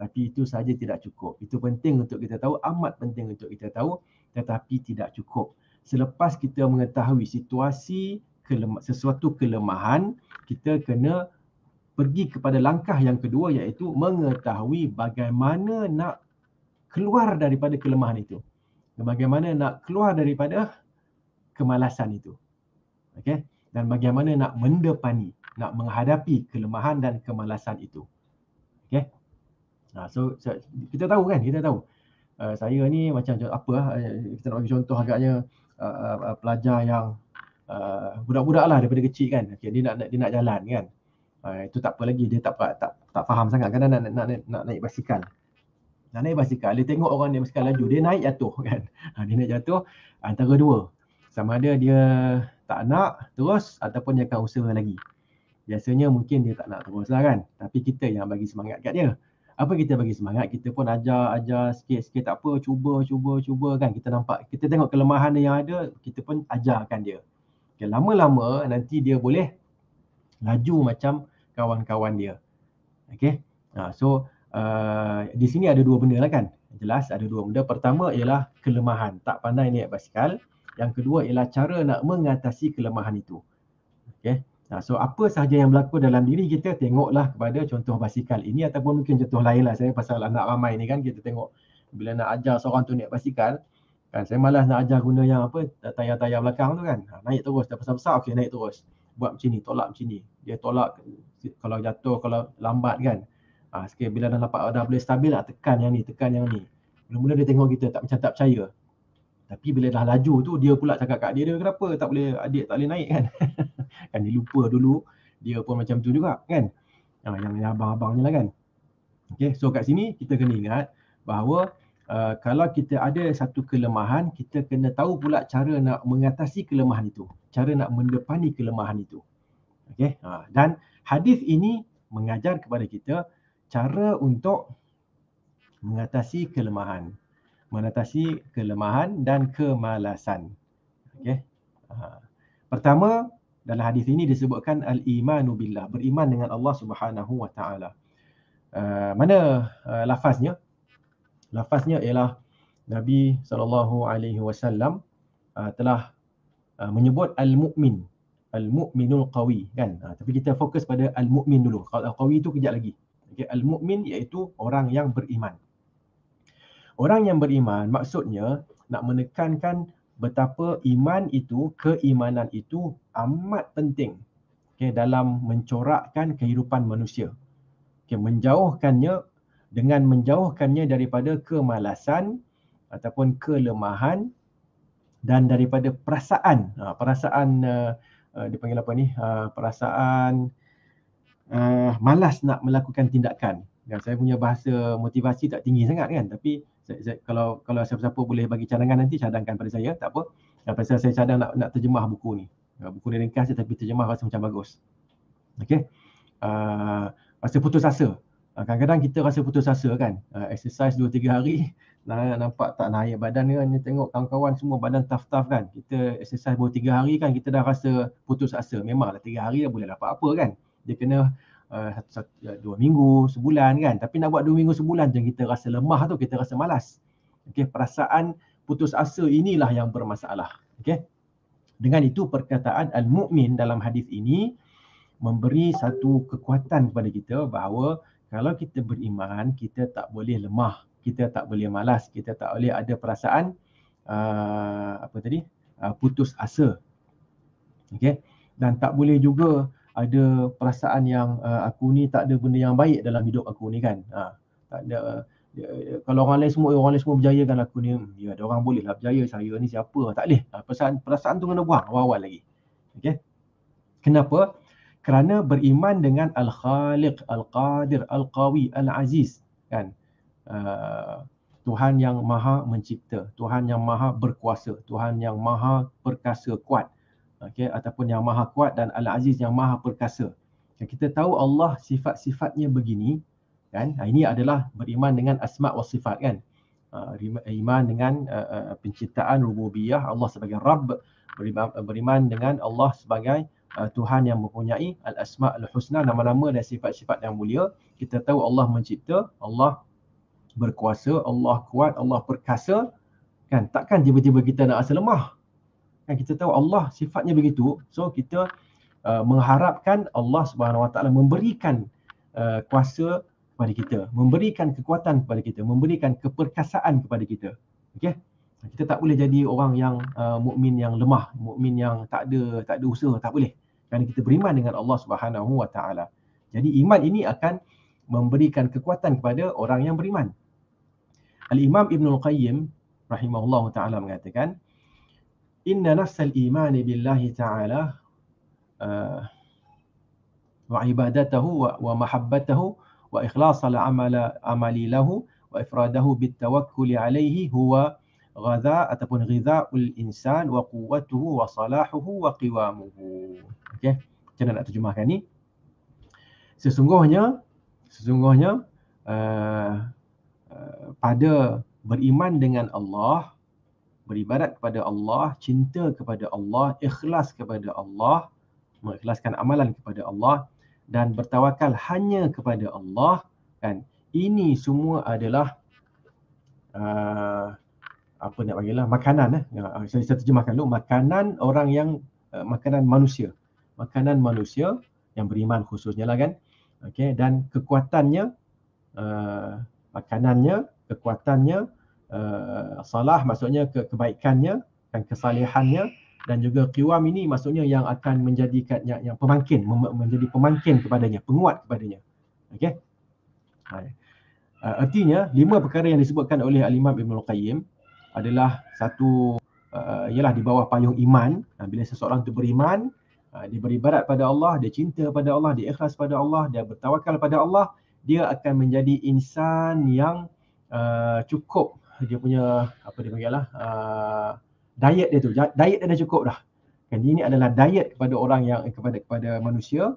Tapi itu saja tidak cukup. Itu penting untuk kita tahu, amat penting untuk kita tahu, tetapi tidak cukup. Selepas kita mengetahui situasi kelema- sesuatu kelemahan, kita kena pergi kepada langkah yang kedua iaitu mengetahui bagaimana nak keluar daripada kelemahan itu. Bagaimana nak keluar daripada kemalasan itu. Okey. Dan bagaimana nak mendepani, nak menghadapi kelemahan dan kemalasan itu. Okey. Nah, so, so kita tahu kan, kita tahu. Uh, saya ni macam contoh apa uh, kita nak bagi contoh agaknya uh, uh, pelajar yang uh, budak-budak lah daripada kecil kan okay, dia nak dia nak jalan kan Uh, itu tak apa lagi dia tak tak tak faham sangat kan nak nak nak, nak naik basikal. Nak naik basikal dia tengok orang naik basikal laju dia naik jatuh kan. Uh, dia naik jatuh antara dua. Sama ada dia tak nak terus ataupun dia akan usaha lagi. Biasanya mungkin dia tak nak terus lah kan. Tapi kita yang bagi semangat kat dia. Apa kita bagi semangat? Kita pun ajar, ajar sikit-sikit tak apa. Cuba, cuba, cuba kan. Kita nampak, kita tengok kelemahan yang ada. Kita pun ajarkan dia. Okay, lama-lama nanti dia boleh laju macam kawan-kawan dia. Okay. Uh, ha, so uh, di sini ada dua benda lah kan. Jelas ada dua benda. Pertama ialah kelemahan. Tak pandai niat basikal. Yang kedua ialah cara nak mengatasi kelemahan itu. Okay. Nah, ha, so apa sahaja yang berlaku dalam diri kita tengoklah kepada contoh basikal ini ataupun mungkin contoh lain lah saya pasal anak ramai ni kan kita tengok bila nak ajar seorang tu naik basikal kan saya malas nak ajar guna yang apa tayar-tayar belakang tu kan ha, naik terus dah besar-besar okey naik terus buat macam ni tolak macam ni dia tolak kalau jatuh kalau lambat kan ha, sikit bila dah nampak dah boleh stabil lah tekan yang ni tekan yang ni mula-mula dia tengok kita tak macam tak percaya tapi bila dah laju tu dia pula cakap kat dia dia kenapa tak boleh adik tak boleh naik kan kan dia lupa dulu dia pun macam tu juga kan ha, yang, yang abang-abang ni lah kan Okay, so kat sini kita kena ingat bahawa uh, kalau kita ada satu kelemahan, kita kena tahu pula cara nak mengatasi kelemahan itu. Cara nak mendepani kelemahan itu. Okay, uh, dan hadis ini mengajar kepada kita cara untuk mengatasi kelemahan mengatasi kelemahan dan kemalasan okey ha. pertama dalam hadis ini disebutkan al iman billah beriman dengan Allah Subhanahu wa taala uh, mana uh, lafaznya lafaznya ialah Nabi saw alaihi uh, telah uh, menyebut al mukmin al-mu'minul qawi kan ha, tapi kita fokus pada al-mu'min dulu kalau al-qawi tu kejap lagi okey al-mu'min iaitu orang yang beriman orang yang beriman maksudnya nak menekankan betapa iman itu keimanan itu amat penting okey dalam mencorakkan kehidupan manusia okey menjauhkannya dengan menjauhkannya daripada kemalasan ataupun kelemahan dan daripada perasaan ha, perasaan uh, Eh, dia panggil apa ni uh, perasaan uh, malas nak melakukan tindakan dan ya, saya punya bahasa motivasi tak tinggi sangat kan tapi saya, saya, kalau kalau siapa-siapa boleh bagi cadangan nanti cadangkan pada saya tak apa uh, pasal saya cadang nak nak terjemah buku ni ya, buku ni ringkas je, tapi terjemah rasa macam bagus okey uh, rasa putus asa kadang-kadang kita rasa putus asa kan uh, exercise 2 3 hari Larangan nampak tak naik badan ni hanya tengok kawan-kawan semua badan tough-tough kan. Kita exercise baru tiga hari kan kita dah rasa putus asa. Memanglah tiga hari dah boleh dapat apa kan. Dia kena uh, satu, satu, eh, dua minggu, sebulan kan. Tapi nak buat dua minggu, sebulan je kita rasa lemah tu, kita rasa malas. Okay, perasaan putus asa inilah yang bermasalah. Okay. Dengan itu perkataan al-mu'min dalam hadis ini memberi satu kekuatan kepada kita bahawa kalau kita beriman, kita tak boleh lemah kita tak boleh malas, kita tak boleh ada perasaan uh, apa tadi? Uh, putus asa. okay? Dan tak boleh juga ada perasaan yang uh, aku ni tak ada benda yang baik dalam hidup aku ni kan. Ha, tak ada kalau orang lain semua orang lain semua berjaya kan aku ni hmm, ya ada orang boleh lah berjaya saya ni siapa ha, tak boleh ha, perasaan perasaan tu kena buang awal-awal lagi okay? kenapa kerana beriman dengan al khaliq al qadir al qawi al aziz kan Uh, Tuhan yang maha mencipta, Tuhan yang maha berkuasa, Tuhan yang maha perkasa kuat. Okey ataupun yang maha kuat dan al-aziz yang maha perkasa. Dan kita tahu Allah sifat-sifatnya begini kan. ini adalah beriman dengan asma wa sifat kan. Uh, iman dengan uh, uh, penciptaan rububiyah Allah sebagai Rabb beriman, beriman dengan Allah sebagai uh, Tuhan yang mempunyai al-asma al-husna nama-nama dan sifat-sifat yang mulia kita tahu Allah mencipta Allah berkuasa, Allah kuat, Allah perkasa. Kan takkan tiba-tiba kita nak rasa lemah. Kan kita tahu Allah sifatnya begitu. So kita uh, mengharapkan Allah Subhanahu Wa Taala memberikan uh, kuasa kepada kita, memberikan kekuatan kepada kita, memberikan keperkasaan kepada kita. Okey? Kita tak boleh jadi orang yang uh, mukmin yang lemah, mukmin yang tak ada tak ada usaha, tak boleh. Kerana kita beriman dengan Allah Subhanahu Wa Taala. Jadi iman ini akan memberikan kekuatan kepada orang yang beriman. Al-Imam Ibn Al-Qayyim rahimahullahu ta'ala mengatakan Inna nafsal imani billahi ta'ala uh, wa ibadatahu wa, wa mahabbatahu wa ikhlasal amala amali lahu wa ifradahu bitawakkul alayhi huwa ghadha ataupun ghidha'ul insan wa quwwatuhu wa salahuhu wa qiwamuhu okey macam mana nak terjemahkan ni sesungguhnya sesungguhnya uh, pada beriman dengan Allah, beribadat kepada Allah, cinta kepada Allah, ikhlas kepada Allah, mengikhlaskan amalan kepada Allah dan bertawakal hanya kepada Allah kan ini semua adalah uh, apa nak panggil lah makanan eh ya, uh, saya, saya terjemahkan dulu makanan orang yang uh, makanan manusia makanan manusia yang beriman khususnya lah kan Okay, dan kekuatannya uh, Makanannya, kekuatannya, uh, salah maksudnya ke- kebaikannya dan kesalehannya dan juga qiwam ini maksudnya yang akan menjadi yang, yang pemangkin menjadi pemangkin kepadanya, penguat kepadanya. Okey. Ha. Uh, artinya lima perkara yang disebutkan oleh Al-Imam Ibnu Al-Qayyim adalah satu uh, ialah di bawah payung iman. Uh, bila seseorang itu beriman, uh, dia beribadat pada Allah, dia cinta pada Allah, dia ikhlas pada Allah, dia bertawakal pada Allah, dia akan menjadi insan yang uh, cukup dia punya apa dia panggillah uh, diet dia tu diet dia dah cukup dah kan ini adalah diet kepada orang yang eh, kepada kepada manusia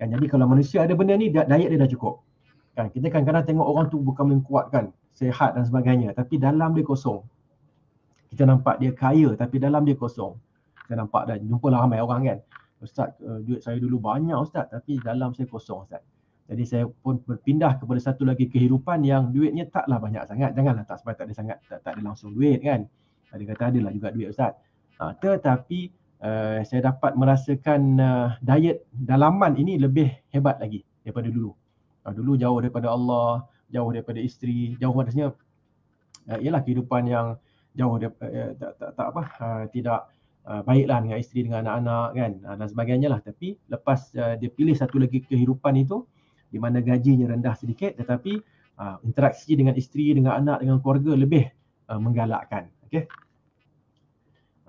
kan jadi kalau manusia ada benda ni diet dia dah cukup kan kita kan kadang tengok orang tu bukan mengkuatkan sehat dan sebagainya tapi dalam dia kosong kita nampak dia kaya tapi dalam dia kosong kita nampak dan jumpa lah ramai orang kan ustaz uh, duit saya dulu banyak ustaz tapi dalam saya kosong ustaz jadi saya pun berpindah kepada satu lagi kehidupan yang duitnya taklah banyak sangat. Janganlah tak sampai tak ada sangat, tak, tak ada langsung duit kan. Ada kata ada lah juga duit Ustaz. Ha, tetapi uh, saya dapat merasakan uh, diet dalaman ini lebih hebat lagi daripada dulu. Ha, dulu jauh daripada Allah, jauh daripada isteri, jauh maksudnya uh, ialah kehidupan yang jauh daripada, uh, tak, tak, tak, apa, uh, tidak Uh, baiklah dengan isteri dengan anak-anak kan uh, dan sebagainya lah tapi lepas uh, dia pilih satu lagi kehidupan itu di mana gajinya rendah sedikit tetapi uh, interaksi dengan isteri dengan anak dengan keluarga lebih uh, menggalakkan Okay.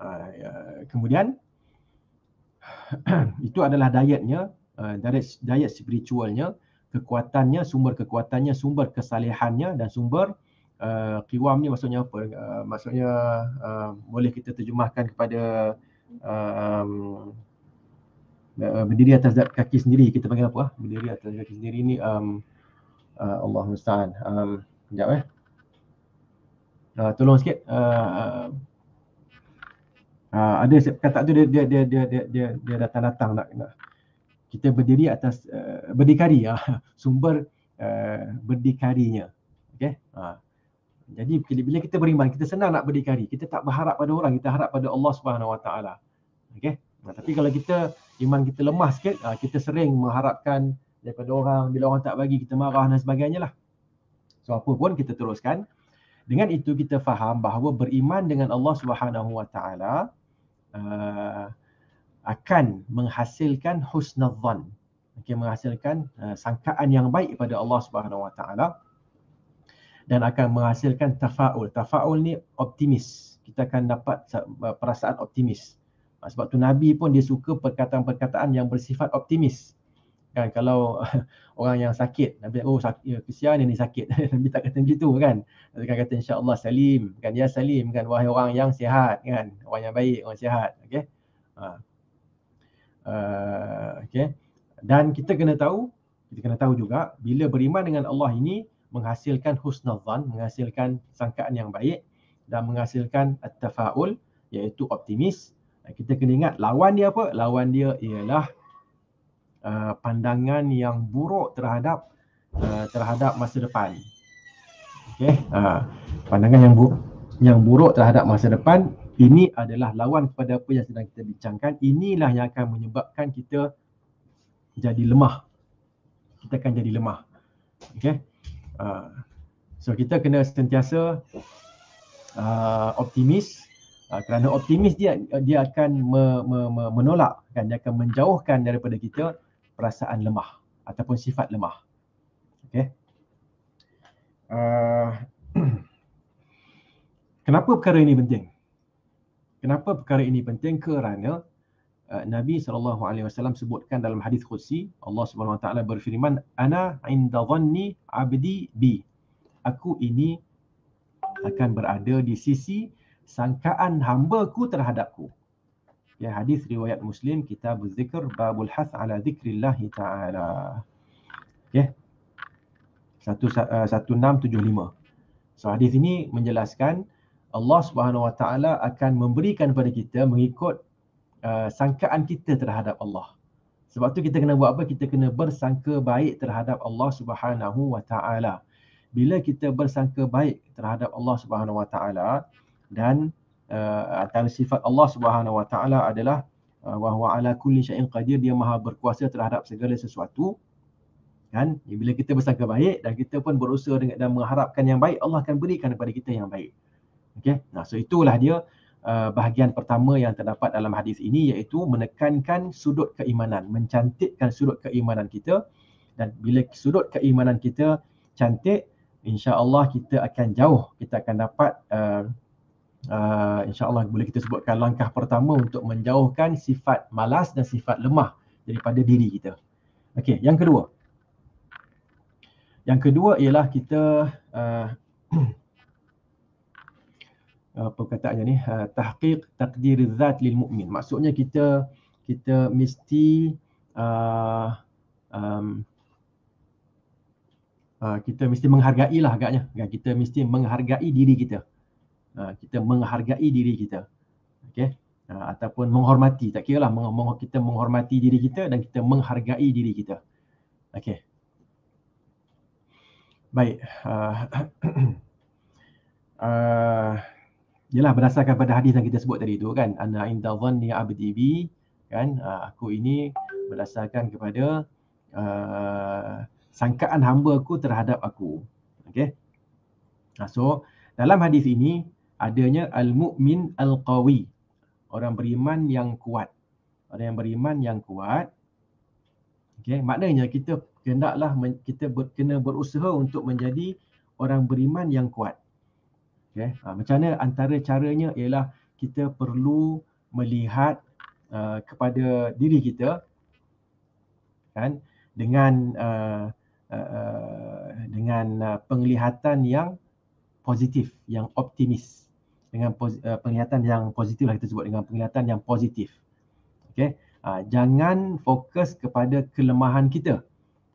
uh, ah, uh, ya, kemudian itu adalah dietnya uh, diet diet spiritualnya kekuatannya sumber kekuatannya sumber kesalehannya dan sumber uh, kiwam ni maksudnya apa uh, maksudnya uh, boleh kita terjemahkan kepada uh, um, Eh, berdiri atas kaki sendiri kita panggil apa ah? berdiri atas kaki sendiri ni um, uh, Allah musta'an um, sekejap eh uh, tolong sikit uh, uh, uh ada kata tu dia dia dia dia dia dia, dia datang-datang nak, nak kita berdiri atas uh, berdikari ya uh, sumber uh, berdikarinya okey uh. jadi bila kita beriman kita senang nak berdikari kita tak berharap pada orang kita harap pada Allah Subhanahu Wa Taala okey tapi kalau kita iman kita lemah sikit, uh, kita sering mengharapkan daripada orang, bila orang tak bagi kita marah dan sebagainya lah. So apa pun kita teruskan. Dengan itu kita faham bahawa beriman dengan Allah Subhanahu Wa Taala ah, akan menghasilkan husnul zan, Okay, menghasilkan uh, sangkaan yang baik kepada Allah Subhanahu Wa Taala dan akan menghasilkan tafaul. Tafaul ni optimis. Kita akan dapat perasaan optimis. Ah, sebab tu Nabi pun dia suka perkataan-perkataan yang bersifat optimis. Kan kalau orang yang sakit, Nabi oh sakit, ya, kesian ini sakit. Nabi tak kata begitu kan. Nabi kan kata insya-Allah salim, kan ya salim kan wahai orang yang sihat kan, orang yang baik, orang sihat, okay. Uh, ah. ah, okay. Dan kita kena tahu, kita kena tahu juga bila beriman dengan Allah ini menghasilkan husnadhan, menghasilkan sangkaan yang baik dan menghasilkan at-tafaul iaitu optimis kita kena ingat lawan dia apa? Lawan dia ialah uh, pandangan yang buruk terhadap uh, terhadap masa depan. Okay, uh, pandangan yang buruk yang buruk terhadap masa depan ini adalah lawan kepada apa yang sedang kita bincangkan. Inilah yang akan menyebabkan kita jadi lemah. Kita akan jadi lemah. Okay, Uh, so kita kena sentiasa uh, optimis, uh, kerana optimis dia dia akan me, me, me, menolak kan dia akan menjauhkan daripada kita perasaan lemah ataupun sifat lemah okey uh, kenapa perkara ini penting kenapa perkara ini penting kerana uh, Nabi saw sebutkan dalam hadis qudsi Allah Subhanahu wa taala berfirman ana inda dhanni abdi bi aku ini akan berada di sisi sangkaan hamba ku terhadapku. Ya hadis riwayat Muslim kita berzikir babul hath ala zikrillah taala. Ya. 1675. Eh, so hadis ini menjelaskan Allah Subhanahu Wa Taala akan memberikan kepada kita mengikut uh, sangkaan kita terhadap Allah. Sebab tu kita kena buat apa? Kita kena bersangka baik terhadap Allah Subhanahu Wa Taala. Bila kita bersangka baik terhadap Allah Subhanahu Wa Taala, dan uh, eh, antara sifat Allah Subhanahu Wa Taala adalah bahawa eh, ala kulli syai'in qadir dia maha berkuasa terhadap segala sesuatu kan bila kita bersangka baik dan kita pun berusaha dengan dan mengharapkan yang baik Allah akan berikan kepada kita yang baik okey nah so itulah dia uh, bahagian pertama yang terdapat dalam hadis ini iaitu menekankan sudut keimanan mencantikkan sudut keimanan kita dan bila sudut keimanan kita cantik insya-Allah kita akan jauh kita akan dapat uh, uh, insyaAllah boleh kita sebutkan langkah pertama untuk menjauhkan sifat malas dan sifat lemah daripada diri kita. Okey, yang kedua. Yang kedua ialah kita uh, apa perkataannya ni uh, tahqiq takdir zat lil mu'min. Maksudnya kita kita mesti uh, um, Uh, kita mesti menghargailah agaknya. Kita mesti menghargai diri kita. Ah, kita menghargai diri kita. Okey. Ha, ataupun menghormati tak kira lah meng- meng- kita menghormati diri kita dan kita menghargai diri kita. Okey. Baik. Uh, uh, yalah berdasarkan pada hadis yang kita sebut tadi tu kan ana inda dhanni abdi bi kan uh, aku ini berdasarkan kepada uh, sangkaan hamba aku terhadap aku. Okey. Uh, so dalam hadis ini adanya al-mu'min al-qawi. Orang beriman yang kuat. Orang yang beriman yang kuat. Okay, maknanya kita hendaklah kita ber, kena berusaha untuk menjadi orang beriman yang kuat. Okay, ha, macam mana antara caranya ialah kita perlu melihat uh, kepada diri kita kan dengan uh, uh, dengan uh, penglihatan yang positif yang optimis dengan pos, uh, eh, penglihatan yang positif lah kita sebut dengan penglihatan yang positif. Okay. Uh, ah, jangan fokus kepada kelemahan kita.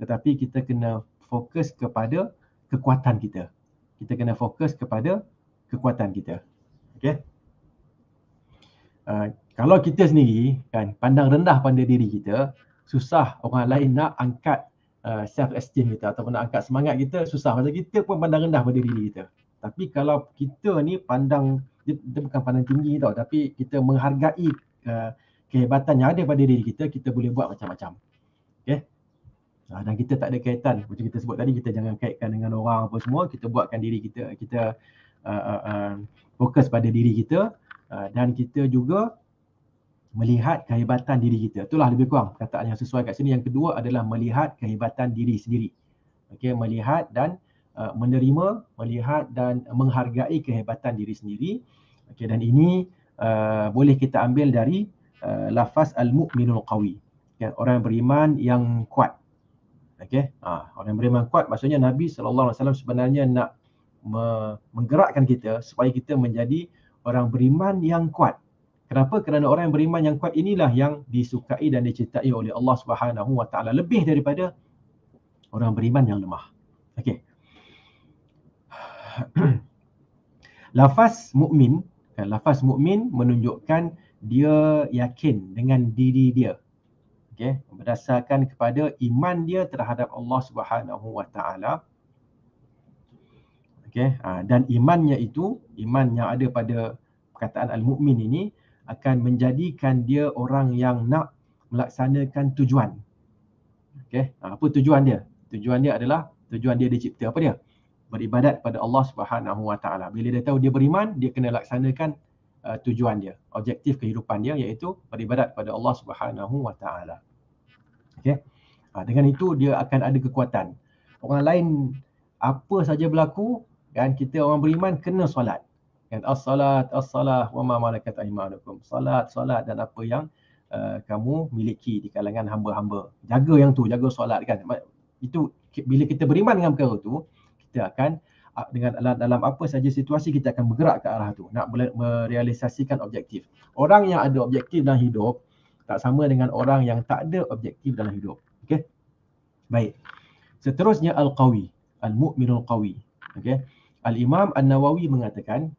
Tetapi kita kena fokus kepada kekuatan kita. Kita kena fokus kepada kekuatan kita. Okay. Uh, ah, kalau kita sendiri kan pandang rendah pada diri kita, susah orang lain nak angkat uh, self-esteem kita ataupun nak angkat semangat kita, susah. Maksudnya kita pun pandang rendah pada diri kita. Tapi kalau kita ni pandang, kita bukan pandang tinggi tau tapi kita menghargai uh, kehebatan yang ada pada diri kita, kita boleh buat macam-macam. Okay? Ah, dan kita tak ada kaitan. Macam kita sebut tadi, kita jangan kaitkan dengan orang apa semua. Kita buatkan diri kita, kita uh, uh, uh, fokus pada diri kita uh, dan kita juga melihat kehebatan diri kita. Itulah lebih kurang kataan yang sesuai kat sini. Yang kedua adalah melihat kehebatan diri sendiri. Okay, melihat dan Uh, menerima, melihat dan menghargai kehebatan diri sendiri. Okey dan ini uh, boleh kita ambil dari uh, lafaz al-mu'minul qawi. Okay, orang yang beriman yang kuat. Okey. Ha, orang yang beriman kuat maksudnya Nabi sallallahu alaihi wasallam sebenarnya nak me- menggerakkan kita supaya kita menjadi orang beriman yang kuat. Kenapa? Kerana orang yang beriman yang kuat inilah yang disukai dan dicintai oleh Allah Subhanahu wa taala lebih daripada orang beriman yang lemah. Okey. lafaz mukmin kan lafaz mukmin menunjukkan dia yakin dengan diri dia okey berdasarkan kepada iman dia terhadap Allah Subhanahu wa taala okey ha, dan imannya itu iman yang ada pada perkataan al mukmin ini akan menjadikan dia orang yang nak melaksanakan tujuan okey ha, apa tujuan dia tujuan dia adalah tujuan dia dicipta apa dia beribadat pada Allah Subhanahu Wa Taala. Bila dia tahu dia beriman, dia kena laksanakan uh, tujuan dia, objektif kehidupan dia iaitu beribadat pada Allah Subhanahu Wa Taala. Okey. Ha, dengan itu dia akan ada kekuatan. Orang lain apa saja berlaku kan kita orang beriman kena solat. Kan as-salat as-salah wa ma malakat aymanukum. Solat solat dan apa yang uh, kamu miliki di kalangan hamba-hamba. Jaga yang tu, jaga solat kan. Itu bila kita beriman dengan perkara tu, kita akan ah, dengan dalam apa saja situasi kita akan bergerak ke arah tu nak merealisasikan objektif. Orang yang ada objektif dalam hidup tak sama dengan orang yang tak ada objektif dalam hidup. Okey. Baik. Seterusnya al-qawi, al-mu'minul qawi. Okey. Al-Imam An-Nawawi mengatakan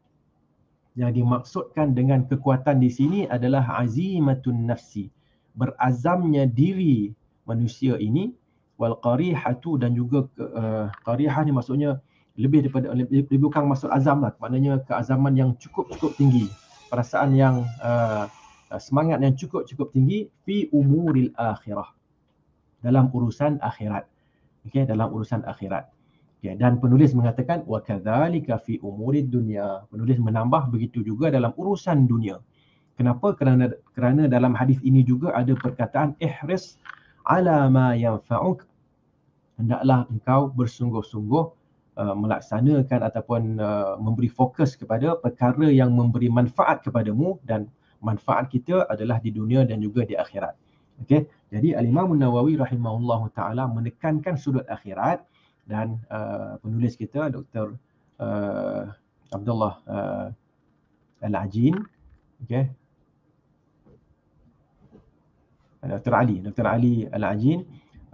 yang dimaksudkan dengan kekuatan di sini adalah azimatun nafsi, berazamnya diri manusia ini wal qarihatu dan juga uh, qarihah ni maksudnya lebih daripada lebih, bukan maksud azam lah maknanya keazaman yang cukup-cukup tinggi perasaan yang uh, semangat yang cukup-cukup tinggi fi umuril akhirah dalam urusan akhirat okey dalam urusan akhirat okey dan penulis mengatakan wa kadzalika fi umurid dunya penulis menambah begitu juga dalam urusan dunia kenapa kerana kerana dalam hadis ini juga ada perkataan ihris ala ma yanfa'uk hendaklah engkau bersungguh-sungguh uh, melaksanakan ataupun uh, memberi fokus kepada perkara yang memberi manfaat kepadamu dan manfaat kita adalah di dunia dan juga di akhirat. Okey. Jadi Al-Imam Nawawi rahimahullahu taala menekankan sudut akhirat dan uh, penulis kita Dr. Uh, Abdullah uh, Al-Ajin okey. Dr. Ali, Dr. Ali Al-Ajin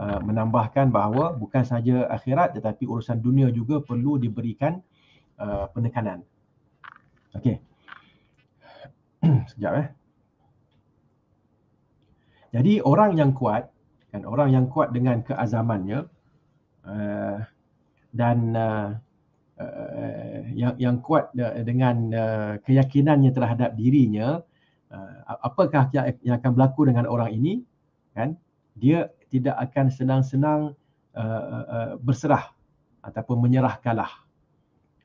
uh, menambahkan bahawa bukan sahaja akhirat tetapi urusan dunia juga perlu diberikan uh, penekanan. Okey. Sekejap eh. Jadi orang yang kuat dan orang yang kuat dengan keazamannya uh, dan uh, uh, yang yang kuat uh, dengan uh, keyakinannya terhadap dirinya uh, apakah yang akan berlaku dengan orang ini kan dia tidak akan senang-senang uh, uh, uh, berserah ataupun menyerah kalah.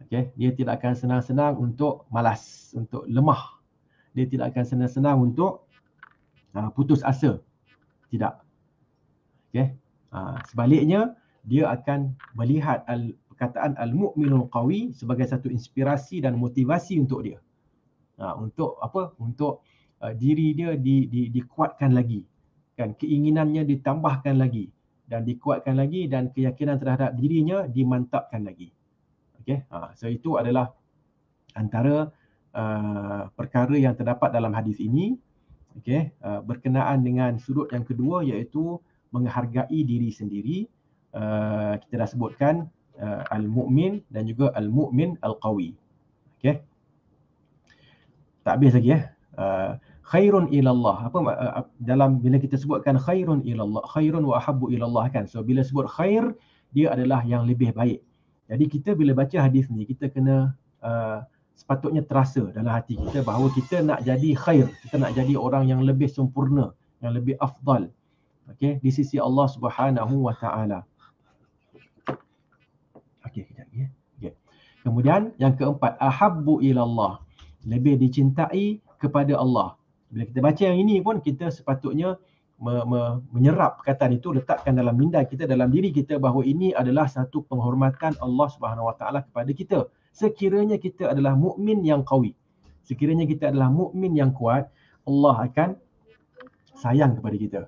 Okey, dia tidak akan senang-senang untuk malas, untuk lemah. Dia tidak akan senang-senang untuk uh, putus asa. Tidak. Okey. Uh, sebaliknya dia akan melihat al perkataan al-mu'minul qawi sebagai satu inspirasi dan motivasi untuk dia. Uh, untuk apa? Untuk uh, diri dia di, di, dikuatkan lagi dan keinginannya ditambahkan lagi dan dikuatkan lagi dan keyakinan terhadap dirinya dimantapkan lagi. Okey, ha, so itu adalah antara uh, perkara yang terdapat dalam hadis ini. Okey, uh, berkenaan dengan sudut yang kedua iaitu menghargai diri sendiri. Uh, kita dah sebutkan uh, al-mu'min dan juga al-mu'min al-qawi. Okey. Tak habis lagi eh. Uh, khairun ilallah apa uh, dalam bila kita sebutkan khairun ilallah khairun wa ahabbu ilallah kan so bila sebut khair dia adalah yang lebih baik jadi kita bila baca hadis ni kita kena uh, sepatutnya terasa dalam hati kita bahawa kita nak jadi khair kita nak jadi orang yang lebih sempurna yang lebih afdal okey di sisi Allah Subhanahu wa taala okey kita ya okay. kemudian yang keempat ahabbu ilallah lebih dicintai kepada Allah bila kita baca yang ini pun kita sepatutnya me- me- menyerap perkataan itu letakkan dalam minda kita dalam diri kita bahawa ini adalah satu penghormatan Allah Subhanahu Wa Taala kepada kita. Sekiranya kita adalah mukmin yang kawi, sekiranya kita adalah mukmin yang kuat, Allah akan sayang kepada kita.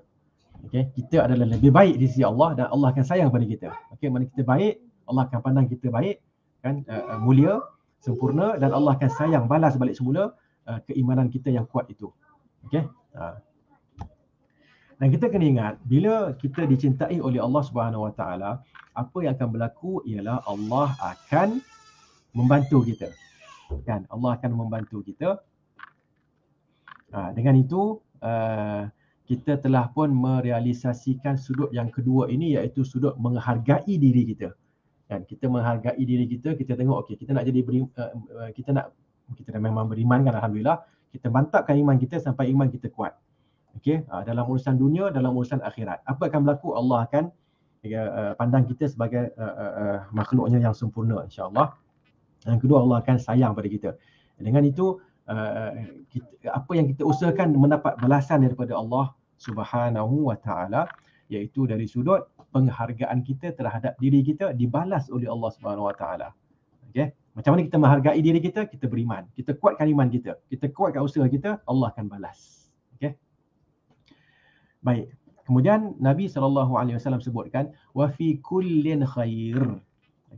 Okay. Kita adalah lebih baik di sisi Allah dan Allah akan sayang kepada kita. Okay. Mana kita baik, Allah akan pandang kita baik, kan uh, uh, mulia, sempurna dan Allah akan sayang balas balik semula uh, keimanan kita yang kuat itu. Okay. Ha. Dan kita kena ingat bila kita dicintai oleh Allah Subhanahu Wa Taala, apa yang akan berlaku ialah Allah akan membantu kita. Kan? Allah akan membantu kita. Ha, dengan itu uh, kita telah pun merealisasikan sudut yang kedua ini iaitu sudut menghargai diri kita. Kan? Kita menghargai diri kita, kita tengok okey kita nak jadi beri, uh, uh kita nak kita dah memang beriman kan alhamdulillah kita mantapkan iman kita sampai iman kita kuat. Okey, ah, dalam urusan dunia, dalam urusan akhirat. Apa akan berlaku? Allah akan ya, ah, pandang kita sebagai ah, makhluknya yang sempurna insya-Allah. Dan kedua Allah akan sayang pada kita. Dengan itu apa yang kita usahakan mendapat balasan daripada Allah Subhanahu wa taala iaitu dari sudut penghargaan kita terhadap diri kita dibalas oleh Allah Subhanahu wa taala. Okey. Macam mana kita menghargai diri kita? Kita beriman. Kita kuatkan iman kita. Kita kuatkan usaha kita, Allah akan balas. Okay. Baik. Kemudian Nabi saw. sebutkan wa fi kullin khair.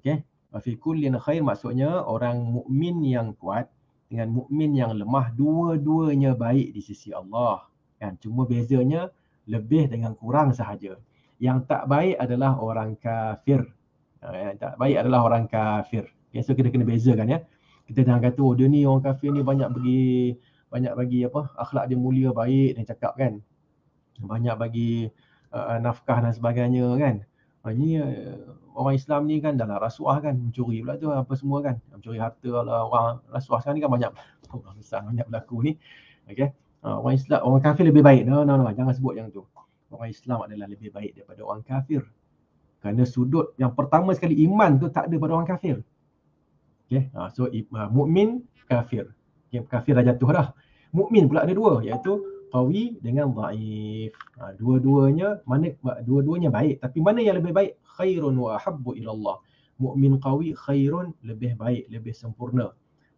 Okey. Wa fi khair maksudnya orang mukmin yang kuat dengan mukmin yang lemah dua-duanya baik di sisi Allah. Kan? Cuma bezanya lebih dengan kurang sahaja. Yang tak baik adalah orang kafir. Ha, yang tak baik adalah orang kafir. Okay, so kita kena bezakan ya. Kita jangan kata oh dia ni orang kafir ni banyak bagi banyak bagi apa akhlak dia mulia baik dan cakap kan. Banyak bagi uh, uh nafkah dan sebagainya kan. Ah, ini uh, orang Islam ni kan dah lah rasuah kan mencuri pula tu apa semua kan. Mencuri harta lah orang rasuah sekarang ni kan banyak oh, besar banyak berlaku ni. Okey. Uh, ah, orang Islam orang kafir lebih baik. No no no jangan sebut yang tu. Orang Islam adalah lebih baik daripada orang kafir. Kerana sudut yang pertama sekali iman tu tak ada pada orang kafir. Okay. Uh, ha, so uh, mukmin kafir. Okay. Kafir dah jatuh dah. Mukmin pula ada dua iaitu qawi dengan dhaif. Ha, dua-duanya mana dua-duanya baik tapi mana yang lebih baik? Khairun wa habbu ila Allah. Mukmin qawi khairun lebih baik, lebih sempurna.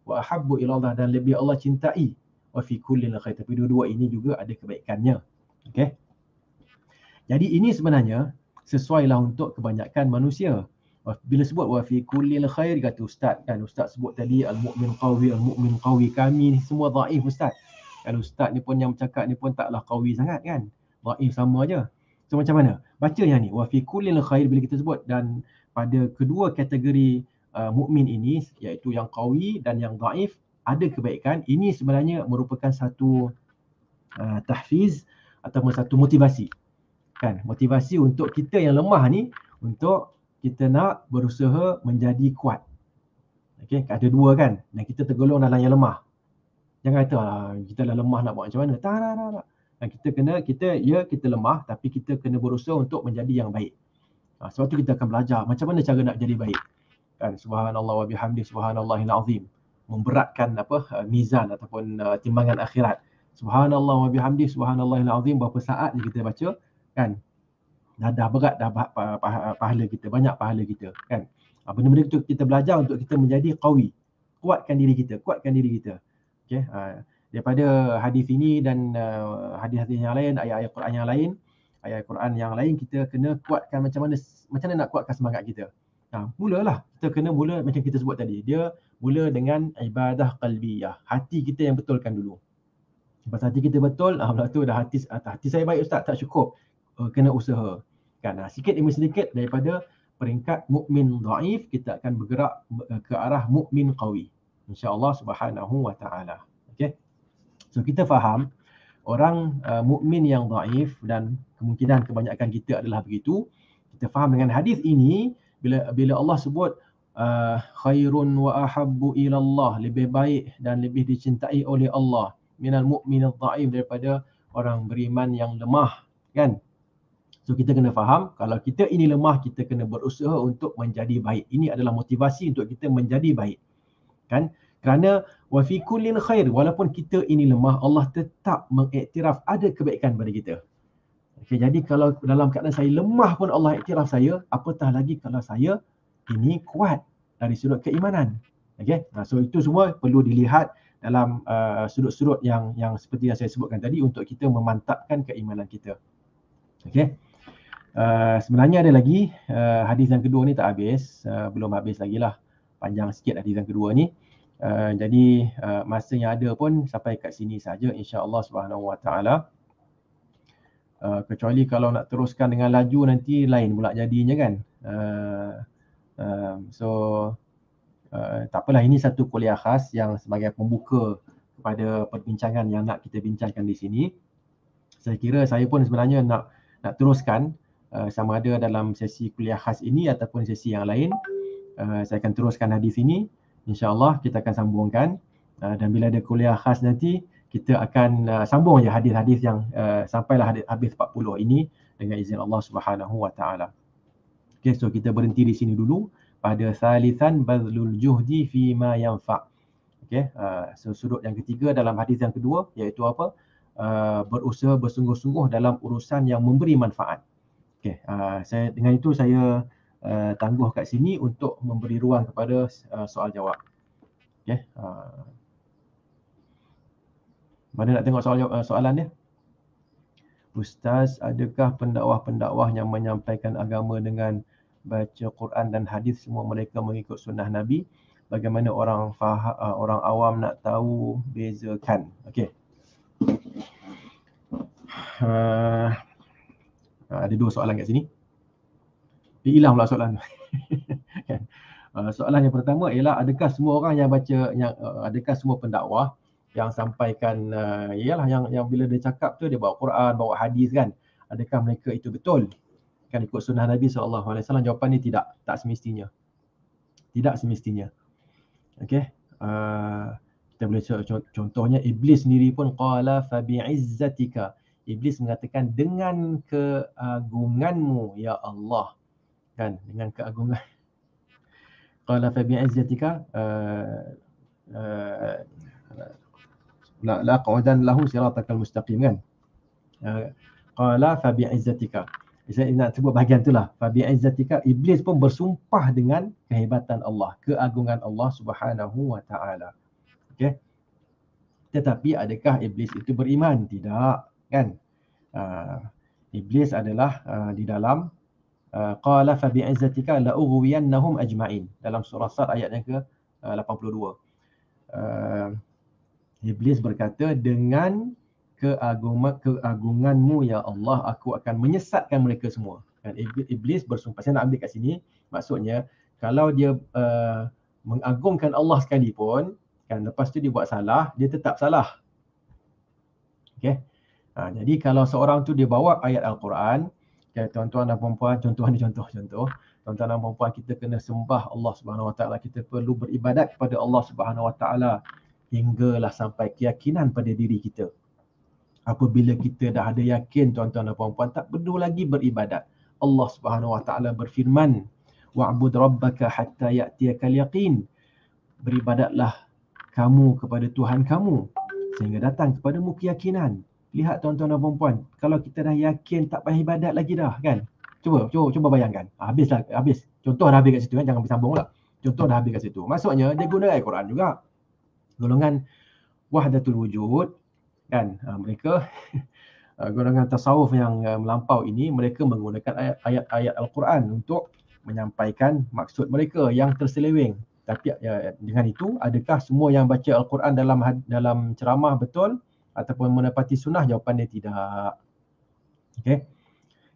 Wa habbu ila Allah dan lebih Allah cintai. Wa fi kulli khair. Tapi dua-dua ini juga ada kebaikannya. Okey. Jadi ini sebenarnya sesuai lah untuk kebanyakan manusia bila sebut wa fi kullil khair kata ustaz kan ustaz sebut tadi al mukmin qawi al mukmin qawi kami ni semua dhaif ustaz kan ustaz ni pun yang bercakap ni pun taklah qawi sangat kan dhaif sama aja so macam mana baca yang ni wa fi kullil khair bila kita sebut dan pada kedua kategori uh, mukmin ini iaitu yang qawi dan yang dhaif ada kebaikan ini sebenarnya merupakan satu uh, tahfiz atau satu motivasi kan motivasi untuk kita yang lemah ni untuk kita nak berusaha menjadi kuat. Okey, ada dua kan. Dan kita tergolong dalam yang lemah. Jangan kata ah, kita dah lemah nak buat macam mana. Tak, tak, tak. Dan kita kena, kita ya kita lemah tapi kita kena berusaha untuk menjadi yang baik. Ha, sebab tu kita akan belajar macam mana cara nak jadi baik. Kan, subhanallah wa bihamdi subhanallahil azim. Memberatkan apa, uh, mizan ataupun uh, timbangan akhirat. Subhanallah wa bihamdi subhanallahil azim. Berapa saat je kita baca kan dah, dah berat dah pah- pah- pahala kita, banyak pahala kita kan. Ha, benda-benda itu kita belajar untuk kita menjadi qawi. Kuatkan diri kita, kuatkan diri kita. Okay Ha, ah, daripada hadis ini dan uh, hadis-hadis yang lain, ayat-ayat Quran yang lain, ayat-ayat Quran yang lain kita kena kuatkan macam mana macam mana nak kuatkan semangat kita. Ha, mulalah. Kita kena mula macam kita sebut tadi. Dia mula dengan ibadah qalbiyah. Hati kita yang betulkan dulu. Lepas hati kita betul, ah, tu dah hati, hati saya baik ustaz, tak cukup. Uh, kena usaha kan ha, sikit demi sedikit daripada peringkat mukmin dhaif kita akan bergerak eh, ke arah mukmin qawi insyaallah subhanahu wa taala okey so kita faham orang uh, mukmin yang dhaif dan kemungkinan kebanyakan kita adalah begitu kita faham dengan hadis ini bila bila Allah sebut uh, khairun wa ahabbu ila Allah lebih baik dan lebih dicintai oleh Allah minal mukmin dhaif daripada orang beriman yang lemah kan So kita kena faham kalau kita ini lemah kita kena berusaha untuk menjadi baik. Ini adalah motivasi untuk kita menjadi baik. Kan? Kerana wa fi kullin khair walaupun kita ini lemah Allah tetap mengiktiraf ada kebaikan pada kita. Okay, jadi kalau dalam keadaan saya lemah pun Allah iktiraf saya, apatah lagi kalau saya ini kuat dari sudut keimanan. Okay? Nah, so itu semua perlu dilihat dalam uh, sudut-sudut yang yang seperti yang saya sebutkan tadi untuk kita memantapkan keimanan kita. Okay? Eh, sebenarnya ada lagi uh, hadis yang kedua ni tak habis uh, belum habis lagi lah panjang sikit hadis yang kedua ni uh, jadi uh, masa yang ada pun sampai kat sini saja insyaallah subhanahu wa taala uh, kecuali kalau nak teruskan dengan laju nanti lain pula jadinya kan uh, um, so Uh, tak apalah ini satu kuliah khas yang sebagai pembuka kepada perbincangan yang nak kita bincangkan di sini. Saya kira saya pun sebenarnya nak nak teruskan Eh, sama ada dalam sesi kuliah khas ini ataupun sesi yang lain. Eh, saya akan teruskan hadis ini. InsyaAllah kita akan sambungkan. Eh, dan bila ada kuliah khas nanti, kita akan sambung je hadis-hadis yang sampailah habis 40 ini dengan izin Allah Subhanahu Wa Taala. Okay, so kita berhenti di sini dulu pada salisan bazlul juhdi fi ma yanfa'. Okay, uh, so sudut yang ketiga dalam hadis yang kedua iaitu apa? Uh, berusaha bersungguh-sungguh dalam urusan yang memberi manfaat. Okey, uh, saya dengan itu saya uh, tangguh kat sini untuk memberi ruang kepada uh, soal jawab. Okey. Uh, mana nak tengok soal jawab, uh, soalan dia? Ustaz, adakah pendakwah-pendakwah yang menyampaikan agama dengan baca Quran dan hadis semua mereka mengikut sunnah Nabi? Bagaimana orang uh, orang awam nak tahu bezakan? Okey. Uh, Ha, ada dua soalan kat sini. Dia hilang pula soalan. Kan? Ha, soalan yang pertama ialah adakah semua orang yang baca yang eh, adakah semua pendakwah yang sampaikan uh, ialah yang yang bila dia cakap tu dia bawa Quran, bawa hadis kan. Adakah mereka itu betul? Kan ikut sunnah Nabi SAW jawapan ni tidak. Tak semestinya. Tidak semestinya. Okay. Uh, ha, kita boleh contohnya Iblis sendiri pun Qala fabi'izzatika iblis mengatakan dengan keagunganmu ya Allah kan dengan keagungan qala fa bi izzatika eh, eh, la la qudan lahu siratakal mustaqim kan eh, qala fa bi izzatika saya nak sebut bahagian itulah fa bi izzatika iblis pun bersumpah dengan kehebatan Allah keagungan Allah subhanahu wa taala okey tetapi adakah iblis itu beriman tidak kan uh, iblis adalah uh, di dalam ah, qala fa bi izzatika la ughwiyannahum ajma'in dalam surah sad ayat yang ke 82 uh, iblis berkata dengan keagungan keagunganmu ya Allah aku akan menyesatkan mereka semua kan iblis bersumpah saya nak ambil kat sini maksudnya kalau dia uh, mengagungkan Allah sekalipun kan lepas tu dia buat salah dia tetap salah okey Ha, jadi kalau seorang tu dia bawa ayat Al-Quran, okay, ya, tuan-tuan dan puan-puan, contoh ni contoh-contoh. Tuan-tuan dan puan-puan kita kena sembah Allah Subhanahu Wa Taala. Kita perlu beribadat kepada Allah Subhanahu Wa Taala hinggalah sampai keyakinan pada diri kita. Apabila kita dah ada yakin tuan-tuan dan puan-puan tak perlu lagi beribadat. Allah Subhanahu Wa Taala berfirman, "Wa'bud rabbaka hatta ya'tiyaka yaqin." Beribadatlah kamu kepada Tuhan kamu sehingga datang kepadamu keyakinan lihat tuan-tuan dan puan-puan kalau kita dah yakin tak payah ibadat lagi dah kan cuba cuba cuba bayangkan ha, habis dah habis contoh dah habis kat situ kan jangan bersambung lah contoh dah habis kat situ maksudnya dia guna ayat Quran juga golongan wahdatul wujud kan uh, mereka uh, golongan tasawuf yang uh, melampau ini mereka menggunakan ayat-ayat al-Quran untuk menyampaikan maksud mereka yang terseleweng tapi uh, dengan itu adakah semua yang baca al-Quran dalam dalam ceramah betul ataupun mendapati sunnah jawapan dia tidak okey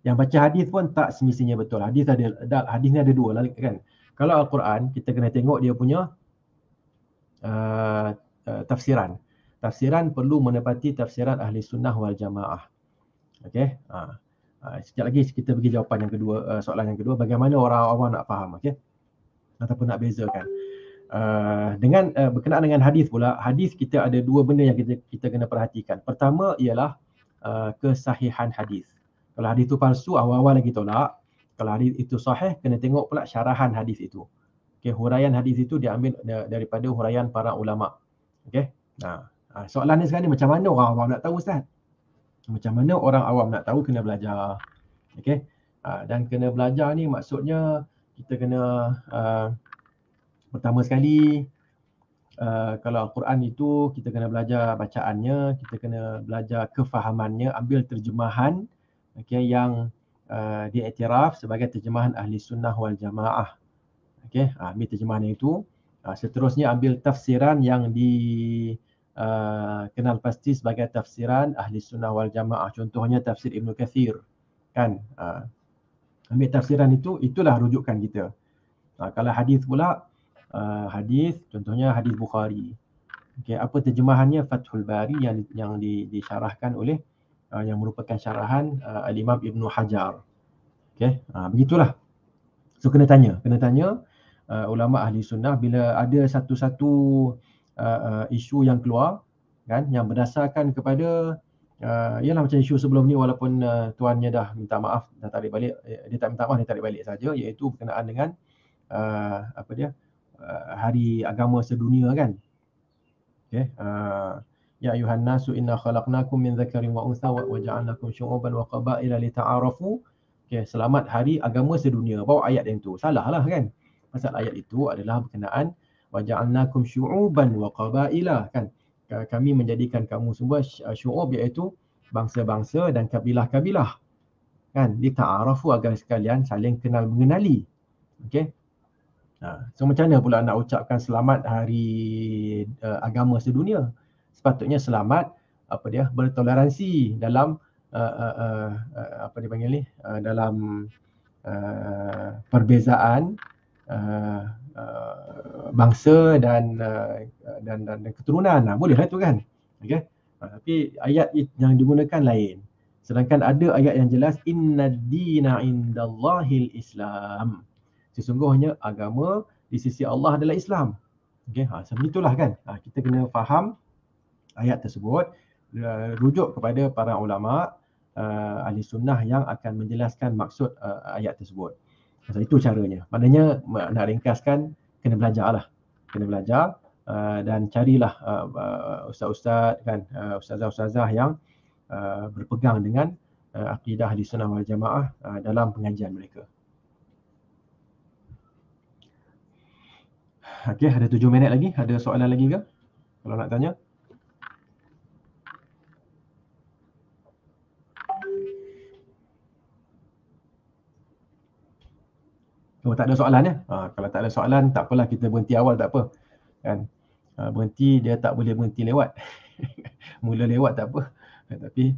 yang baca hadis pun tak semestinya betul hadis ada hadis ni ada dua lah kan kalau al-Quran kita kena tengok dia punya uh, uh, tafsiran tafsiran perlu mendapati tafsiran ahli sunnah wal jamaah okey ha uh. Uh, sekejap lagi kita bagi jawapan yang kedua uh, soalan yang kedua bagaimana orang awam nak faham okey ataupun nak bezakan Ah, dengan uh, berkenaan dengan hadis pula hadis kita ada dua benda yang kita kita kena perhatikan pertama ialah uh, kesahihan hadis kalau hadis itu palsu awal-awal lagi tolak kalau hadis itu sahih kena tengok pula syarahan hadis itu okey huraian hadis itu diambil daripada huraian para ulama okey nah soalan ni sekarang ni macam mana orang awam nak tahu ustaz macam mana orang awam nak tahu kena belajar okey dan kena belajar ni maksudnya kita kena Pertama sekali, uh, kalau Al-Quran itu kita kena belajar bacaannya, kita kena belajar kefahamannya, ambil terjemahan okay, yang uh, diiktiraf sebagai terjemahan Ahli Sunnah wal Jamaah. Okay, uh, ambil terjemahan itu. Uh, seterusnya ambil tafsiran yang di uh, kenal pasti sebagai tafsiran Ahli Sunnah wal Jamaah. Contohnya tafsir Ibn Kathir. Kan? Uh, ambil tafsiran itu, itulah rujukan kita. Uh, kalau hadis pula, uh, hadis contohnya hadis Bukhari. Okey apa terjemahannya Fathul Bari yang yang di, disyarahkan oleh uh, yang merupakan syarahan uh, Al-Imam Ibn Hajar. Okey uh, begitulah. So kena tanya, kena tanya uh, ulama ahli sunnah bila ada satu-satu uh, uh, isu yang keluar kan yang berdasarkan kepada uh, ialah macam isu sebelum ni walaupun uh, tuannya dah minta maaf dah tarik balik eh, dia tak minta maaf dia tarik balik saja iaitu berkenaan dengan uh, apa dia uh, Eh, hari agama sedunia kan. Okay. Uh, eh, ya ayuhan nasu inna khalaqnakum min zakarin wa untha wa ja'alnakum syu'uban wa qabaila lita'arafu. Okay. Selamat hari agama sedunia. Bawa ayat yang tu. Salah lah kan. Pasal ayat itu adalah berkenaan wajanakum syu'uban wa qabaila kan. Kami menjadikan kamu semua eh, syu'ub iaitu bangsa-bangsa dan kabilah-kabilah. Kan? Lita'arafu agar sekalian saling kenal mengenali. Okay. Ha, so macam mana pula nak ucapkan selamat hari uh, agama sedunia? Sepatutnya selamat apa dia bertoleransi dalam uh, uh, uh, apa dipanggil ni uh, dalam uh, perbezaan uh, uh, bangsa dan, uh, dan dan dan keturunan. Nah, ha, boleh lah tu kan? Okey. Uh, tapi ayat yang digunakan lain. Sedangkan ada ayat yang jelas Inna dina indallahi islam sesungguhnya agama di sisi Allah adalah Islam. Okey, ha, macam itulah kan. Ha, kita kena faham ayat tersebut, uh, rujuk kepada para ulama uh, ahli sunnah yang akan menjelaskan maksud uh, ayat tersebut. So, itu caranya. Maknanya nak ringkaskan, kena belajarlah, Kena belajar uh, dan carilah uh, uh, ustaz-ustaz kan, uh, ustazah yang uh, berpegang dengan uh, akidah ahli sunnah wal jamaah uh, dalam pengajian mereka. Okey, ada tujuh minit lagi. Ada soalan lagi ke? Kalau nak tanya. Kalau oh, tak ada soalan ya. Ha, kalau tak ada soalan, tak apalah kita berhenti awal tak apa. Kan? Ha, berhenti, dia tak boleh berhenti lewat. Mula lewat tak apa. Ha, tapi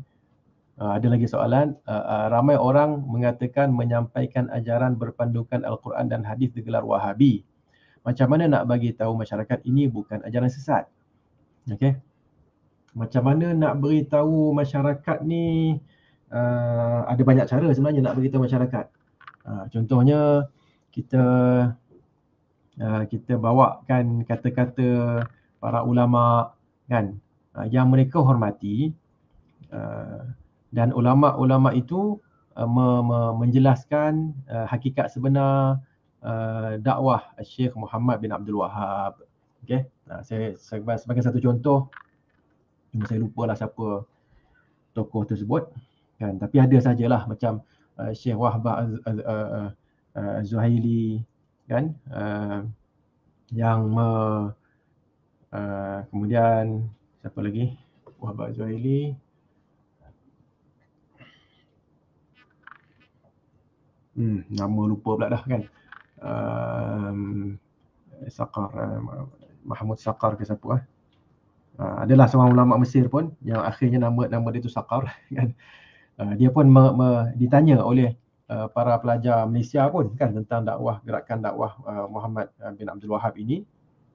Uh, ada lagi soalan. Uh, uh, ramai orang mengatakan menyampaikan ajaran berpandukan Al-Quran dan Hadis digelar Wahabi macam mana nak bagi tahu masyarakat ini bukan ajaran sesat okey macam mana nak beritahu masyarakat ni uh, ada banyak cara sebenarnya nak beritahu masyarakat uh, contohnya kita uh, kita bawakan kata-kata para ulama kan uh, yang mereka hormati uh, dan ulama-ulama itu uh, me- me- menjelaskan uh, hakikat sebenar uh, dakwah Syekh Muhammad bin Abdul Wahab. Okey. Nah, saya, saya sebagai satu contoh cuma saya lupalah siapa tokoh tersebut kan tapi ada sajalah macam uh, Syekh Wahab uh, uh, uh, Zuhaili kan uh, yang me, uh, kemudian siapa lagi Wahab Zuhaili hmm nama lupa pula dah kan Ehm, Sakar uh, eh, Mahmud Sakar ke siapa eh? Uh, adalah seorang ulama Mesir pun yang akhirnya nama nama dia tu Sakar kan. Uh, dia pun me, me, ditanya oleh uh, para pelajar Malaysia pun kan tentang dakwah gerakan dakwah uh, Muhammad bin Abdul Wahab ini.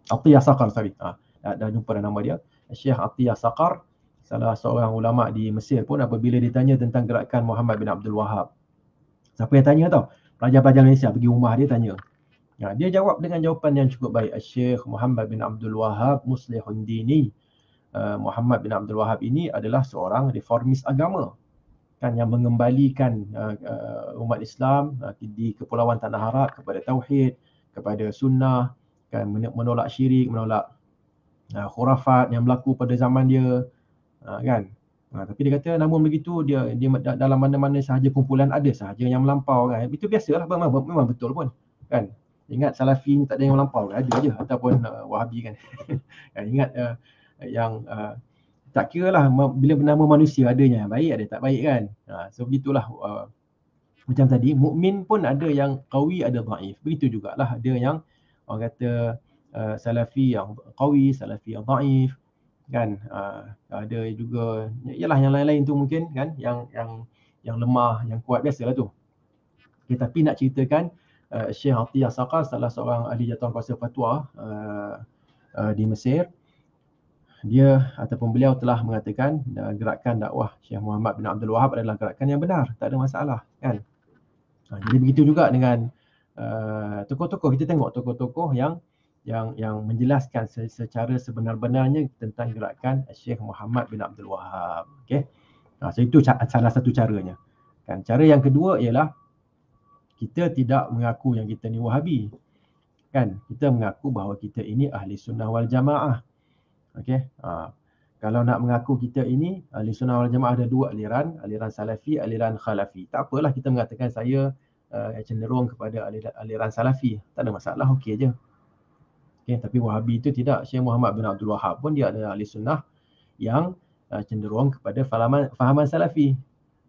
Atiyah Sakar sorry. Ah uh, dah jumpa dah nama dia. Syekh Atiyah Sakar salah seorang ulama di Mesir pun apabila ditanya tentang gerakan Muhammad bin Abdul Wahab. Siapa yang tanya tau? pelajar-pelajar Malaysia pergi rumah dia tanya. Ya, dia jawab dengan jawapan yang cukup baik. Asyik Muhammad bin Abdul Wahab Muslihun Dini. Uh, Muhammad bin Abdul Wahab ini adalah seorang reformis agama. Kan, yang mengembalikan uh, uh, umat Islam uh, di Kepulauan Tanah Arab kepada Tauhid, kepada Sunnah, kan, menolak syirik, menolak uh, khurafat yang berlaku pada zaman dia. Uh, kan? Ha, tapi dia kata namun begitu dia dia dalam mana-mana sahaja kumpulan ada sahaja yang melampau kan. Itu biasalah memang, memang betul pun kan. Ingat Salafi ni tak ada yang melampau kan? Ada je ataupun uh, Wahabi kan. kan ingat uh, yang uh, tak kira lah bila bernama manusia ada yang baik ada tak baik kan. Ha, so begitulah uh, macam tadi mukmin pun ada yang kawi ada daif. Begitu jugalah ada yang orang kata uh, Salafi yang kawi, Salafi yang daif kan uh, ada juga ialah yang lain-lain tu mungkin kan yang yang yang lemah yang kuat biasalah tu okay, tapi nak ceritakan uh, Syekh Atiyah Saqar salah seorang ahli jawatan kuasa fatwa uh, uh, di Mesir dia ataupun beliau telah mengatakan uh, gerakan dakwah Syekh Muhammad bin Abdul Wahab adalah gerakan yang benar tak ada masalah kan uh, jadi begitu juga dengan uh, tokoh-tokoh kita tengok tokoh-tokoh yang yang yang menjelaskan secara sebenar-benarnya tentang gerakan Syekh Muhammad bin Abdul Wahab. Okey. Nah, ha, so itu salah satu caranya. Kan cara yang kedua ialah kita tidak mengaku yang kita ni Wahabi. Kan? Kita mengaku bahawa kita ini ahli sunnah wal jamaah. Okey. Ha. Kalau nak mengaku kita ini ahli sunnah wal jamaah ada dua aliran, aliran salafi, aliran khalafi. Tak apalah kita mengatakan saya uh, cenderung kepada aliran, aliran salafi. Tak ada masalah, okey je. Okay, ya, tapi Wahabi itu tidak. Syekh Muhammad bin Abdul Wahab pun dia adalah ahli sunnah yang uh, cenderung kepada fahaman, fahaman salafi.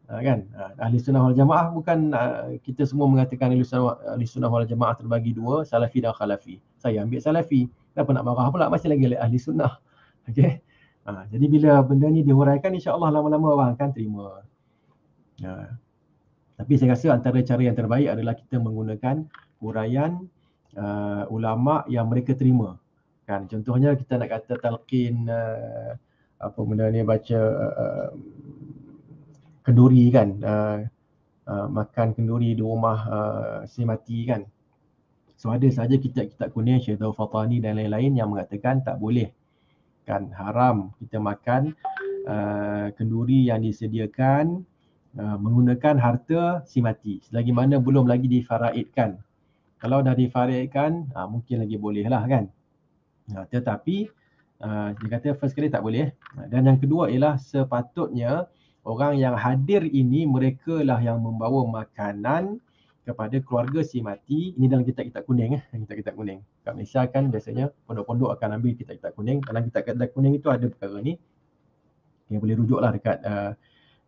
Uh, kan? Uh, ahli sunnah wal jamaah bukan uh, kita semua mengatakan ahli sunnah, ahli sunnah wal jamaah terbagi dua, salafi dan khalafi. Saya ambil salafi. Kenapa nak marah pula? Masih lagi ahli sunnah. Okay? Uh, jadi bila benda ni dihuraikan, insyaAllah lama-lama orang akan terima. Uh, tapi saya rasa antara cara yang terbaik adalah kita menggunakan huraian uh, ulama yang mereka terima kan contohnya kita nak kata talqin uh, apa benda ni baca uh, kenduri kan uh, uh, makan kenduri di rumah uh, si mati kan so ada saja kita kita kuning Syekh Fatani dan lain-lain yang mengatakan tak boleh kan haram kita makan uh, kenduri yang disediakan uh, menggunakan harta si mati selagi mana belum lagi difaraidkan kalau dah difariqkan uh, ha, mungkin lagi boleh lah kan uh, tetapi uh, dia kata first kali tak boleh uh, dan yang kedua ialah sepatutnya orang yang hadir ini mereka lah yang membawa makanan kepada keluarga si mati ini dalam kitab-kitab kuning eh kitab-kitab kuning kat Malaysia kan biasanya pondok-pondok akan ambil kitab-kitab kuning dalam kitab-kitab kuning itu ada perkara ni yang boleh rujuklah dekat uh,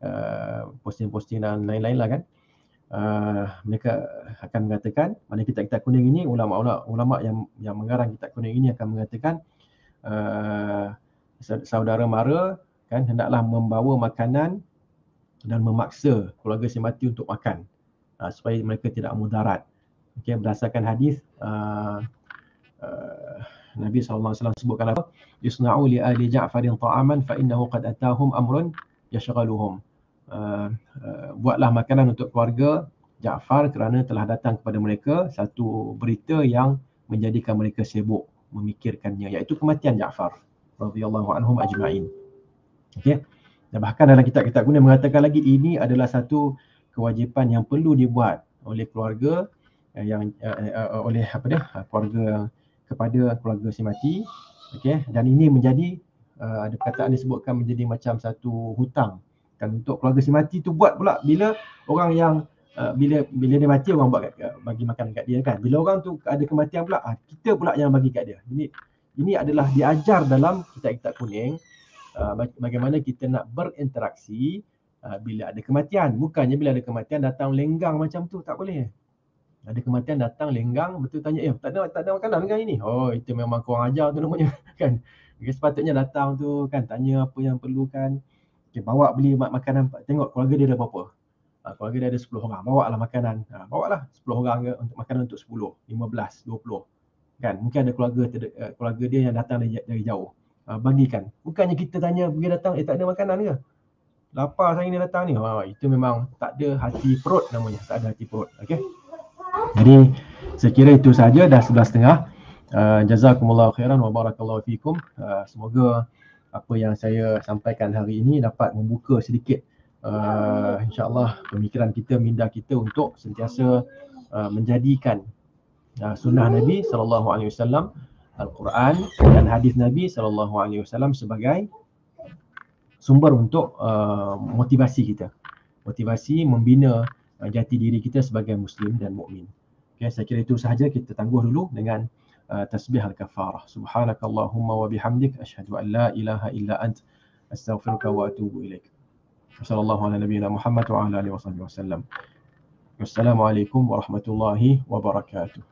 uh, posting-posting dan lain-lain lah kan Ah, mereka akan mengatakan mana kita kitab kuning ini ulama-ulama ulama yang yang mengarang kitab kuning ini akan mengatakan uh, saudara mara kan hendaklah membawa makanan dan memaksa keluarga si mati untuk makan uh, supaya mereka tidak mudarat. Okey berdasarkan hadis uh, uh, Nabi SAW sebutkan apa? Yusna'u li ali Ja'farin ta'aman fa innahu qad atahum amrun yashghaluhum. Eh, eh, buatlah makanan untuk keluarga Jaafar kerana telah datang kepada mereka satu berita yang menjadikan mereka sibuk memikirkannya iaitu kematian Jaafar radhiyallahu anhum ajma'in. Okey. Dan bahkan dalam kitab-kitab guna mengatakan lagi ini adalah satu kewajipan yang perlu dibuat oleh keluarga eh, yang uh, uh, oleh apa dia keluarga kepada keluarga si mati okey dan ini menjadi uh, ada perkataan disebutkan menjadi macam satu hutang kan untuk keluarga si mati tu buat pula bila orang yang uh, bila bila dia mati orang buat kat, uh, bagi makan kat dia kan bila orang tu ada kematian pula uh, kita pula yang bagi kat dia ini ini adalah diajar dalam kitab-kitab kuning uh, bagaimana kita nak berinteraksi uh, bila ada kematian bukannya bila ada kematian datang lenggang macam tu tak boleh ada kematian datang lenggang betul tanya eh tak ada tak ada makanan kan ini oh itu memang kurang ajar tu namanya kan sepatutnya datang tu kan tanya apa yang perlukan Okay, bawa beli mak makanan, tengok keluarga dia ada berapa. Ha, keluarga dia ada 10 orang, bawa lah makanan. Ha, ah, bawa lah 10 orang ke untuk makanan untuk 10, 15, 20. Kan? Mungkin ada keluarga eh, keluarga dia yang datang dari, dari jauh. Ha, bagikan. Bukannya kita tanya pergi datang, eh tak ada makanan ke? Lapar saya ni datang ni. Ha, itu memang tak ada hati perut namanya. Tak ada hati perut. Okay? Jadi, saya itu saja. Dah 11.30. Uh, jazakumullah khairan wa barakallahu fikum. Uh, semoga apa yang saya sampaikan hari ini dapat membuka sedikit uh, insyaallah pemikiran kita minda kita untuk sentiasa uh, menjadikan uh, sunnah Nabi saw, Al-Quran dan hadis Nabi saw sebagai sumber untuk uh, motivasi kita. Motivasi membina uh, jati diri kita sebagai muslim dan mukmin. Okay, saya kira itu sahaja kita tangguh dulu dengan تسبيح الكفارة سبحانك اللهم وبحمدك أشهد أن لا إله إلا أنت أستغفرك وأتوب إليك وصلى الله على نبينا محمد وعلى آله وصحبه وسلم والسلام عليكم ورحمة الله وبركاته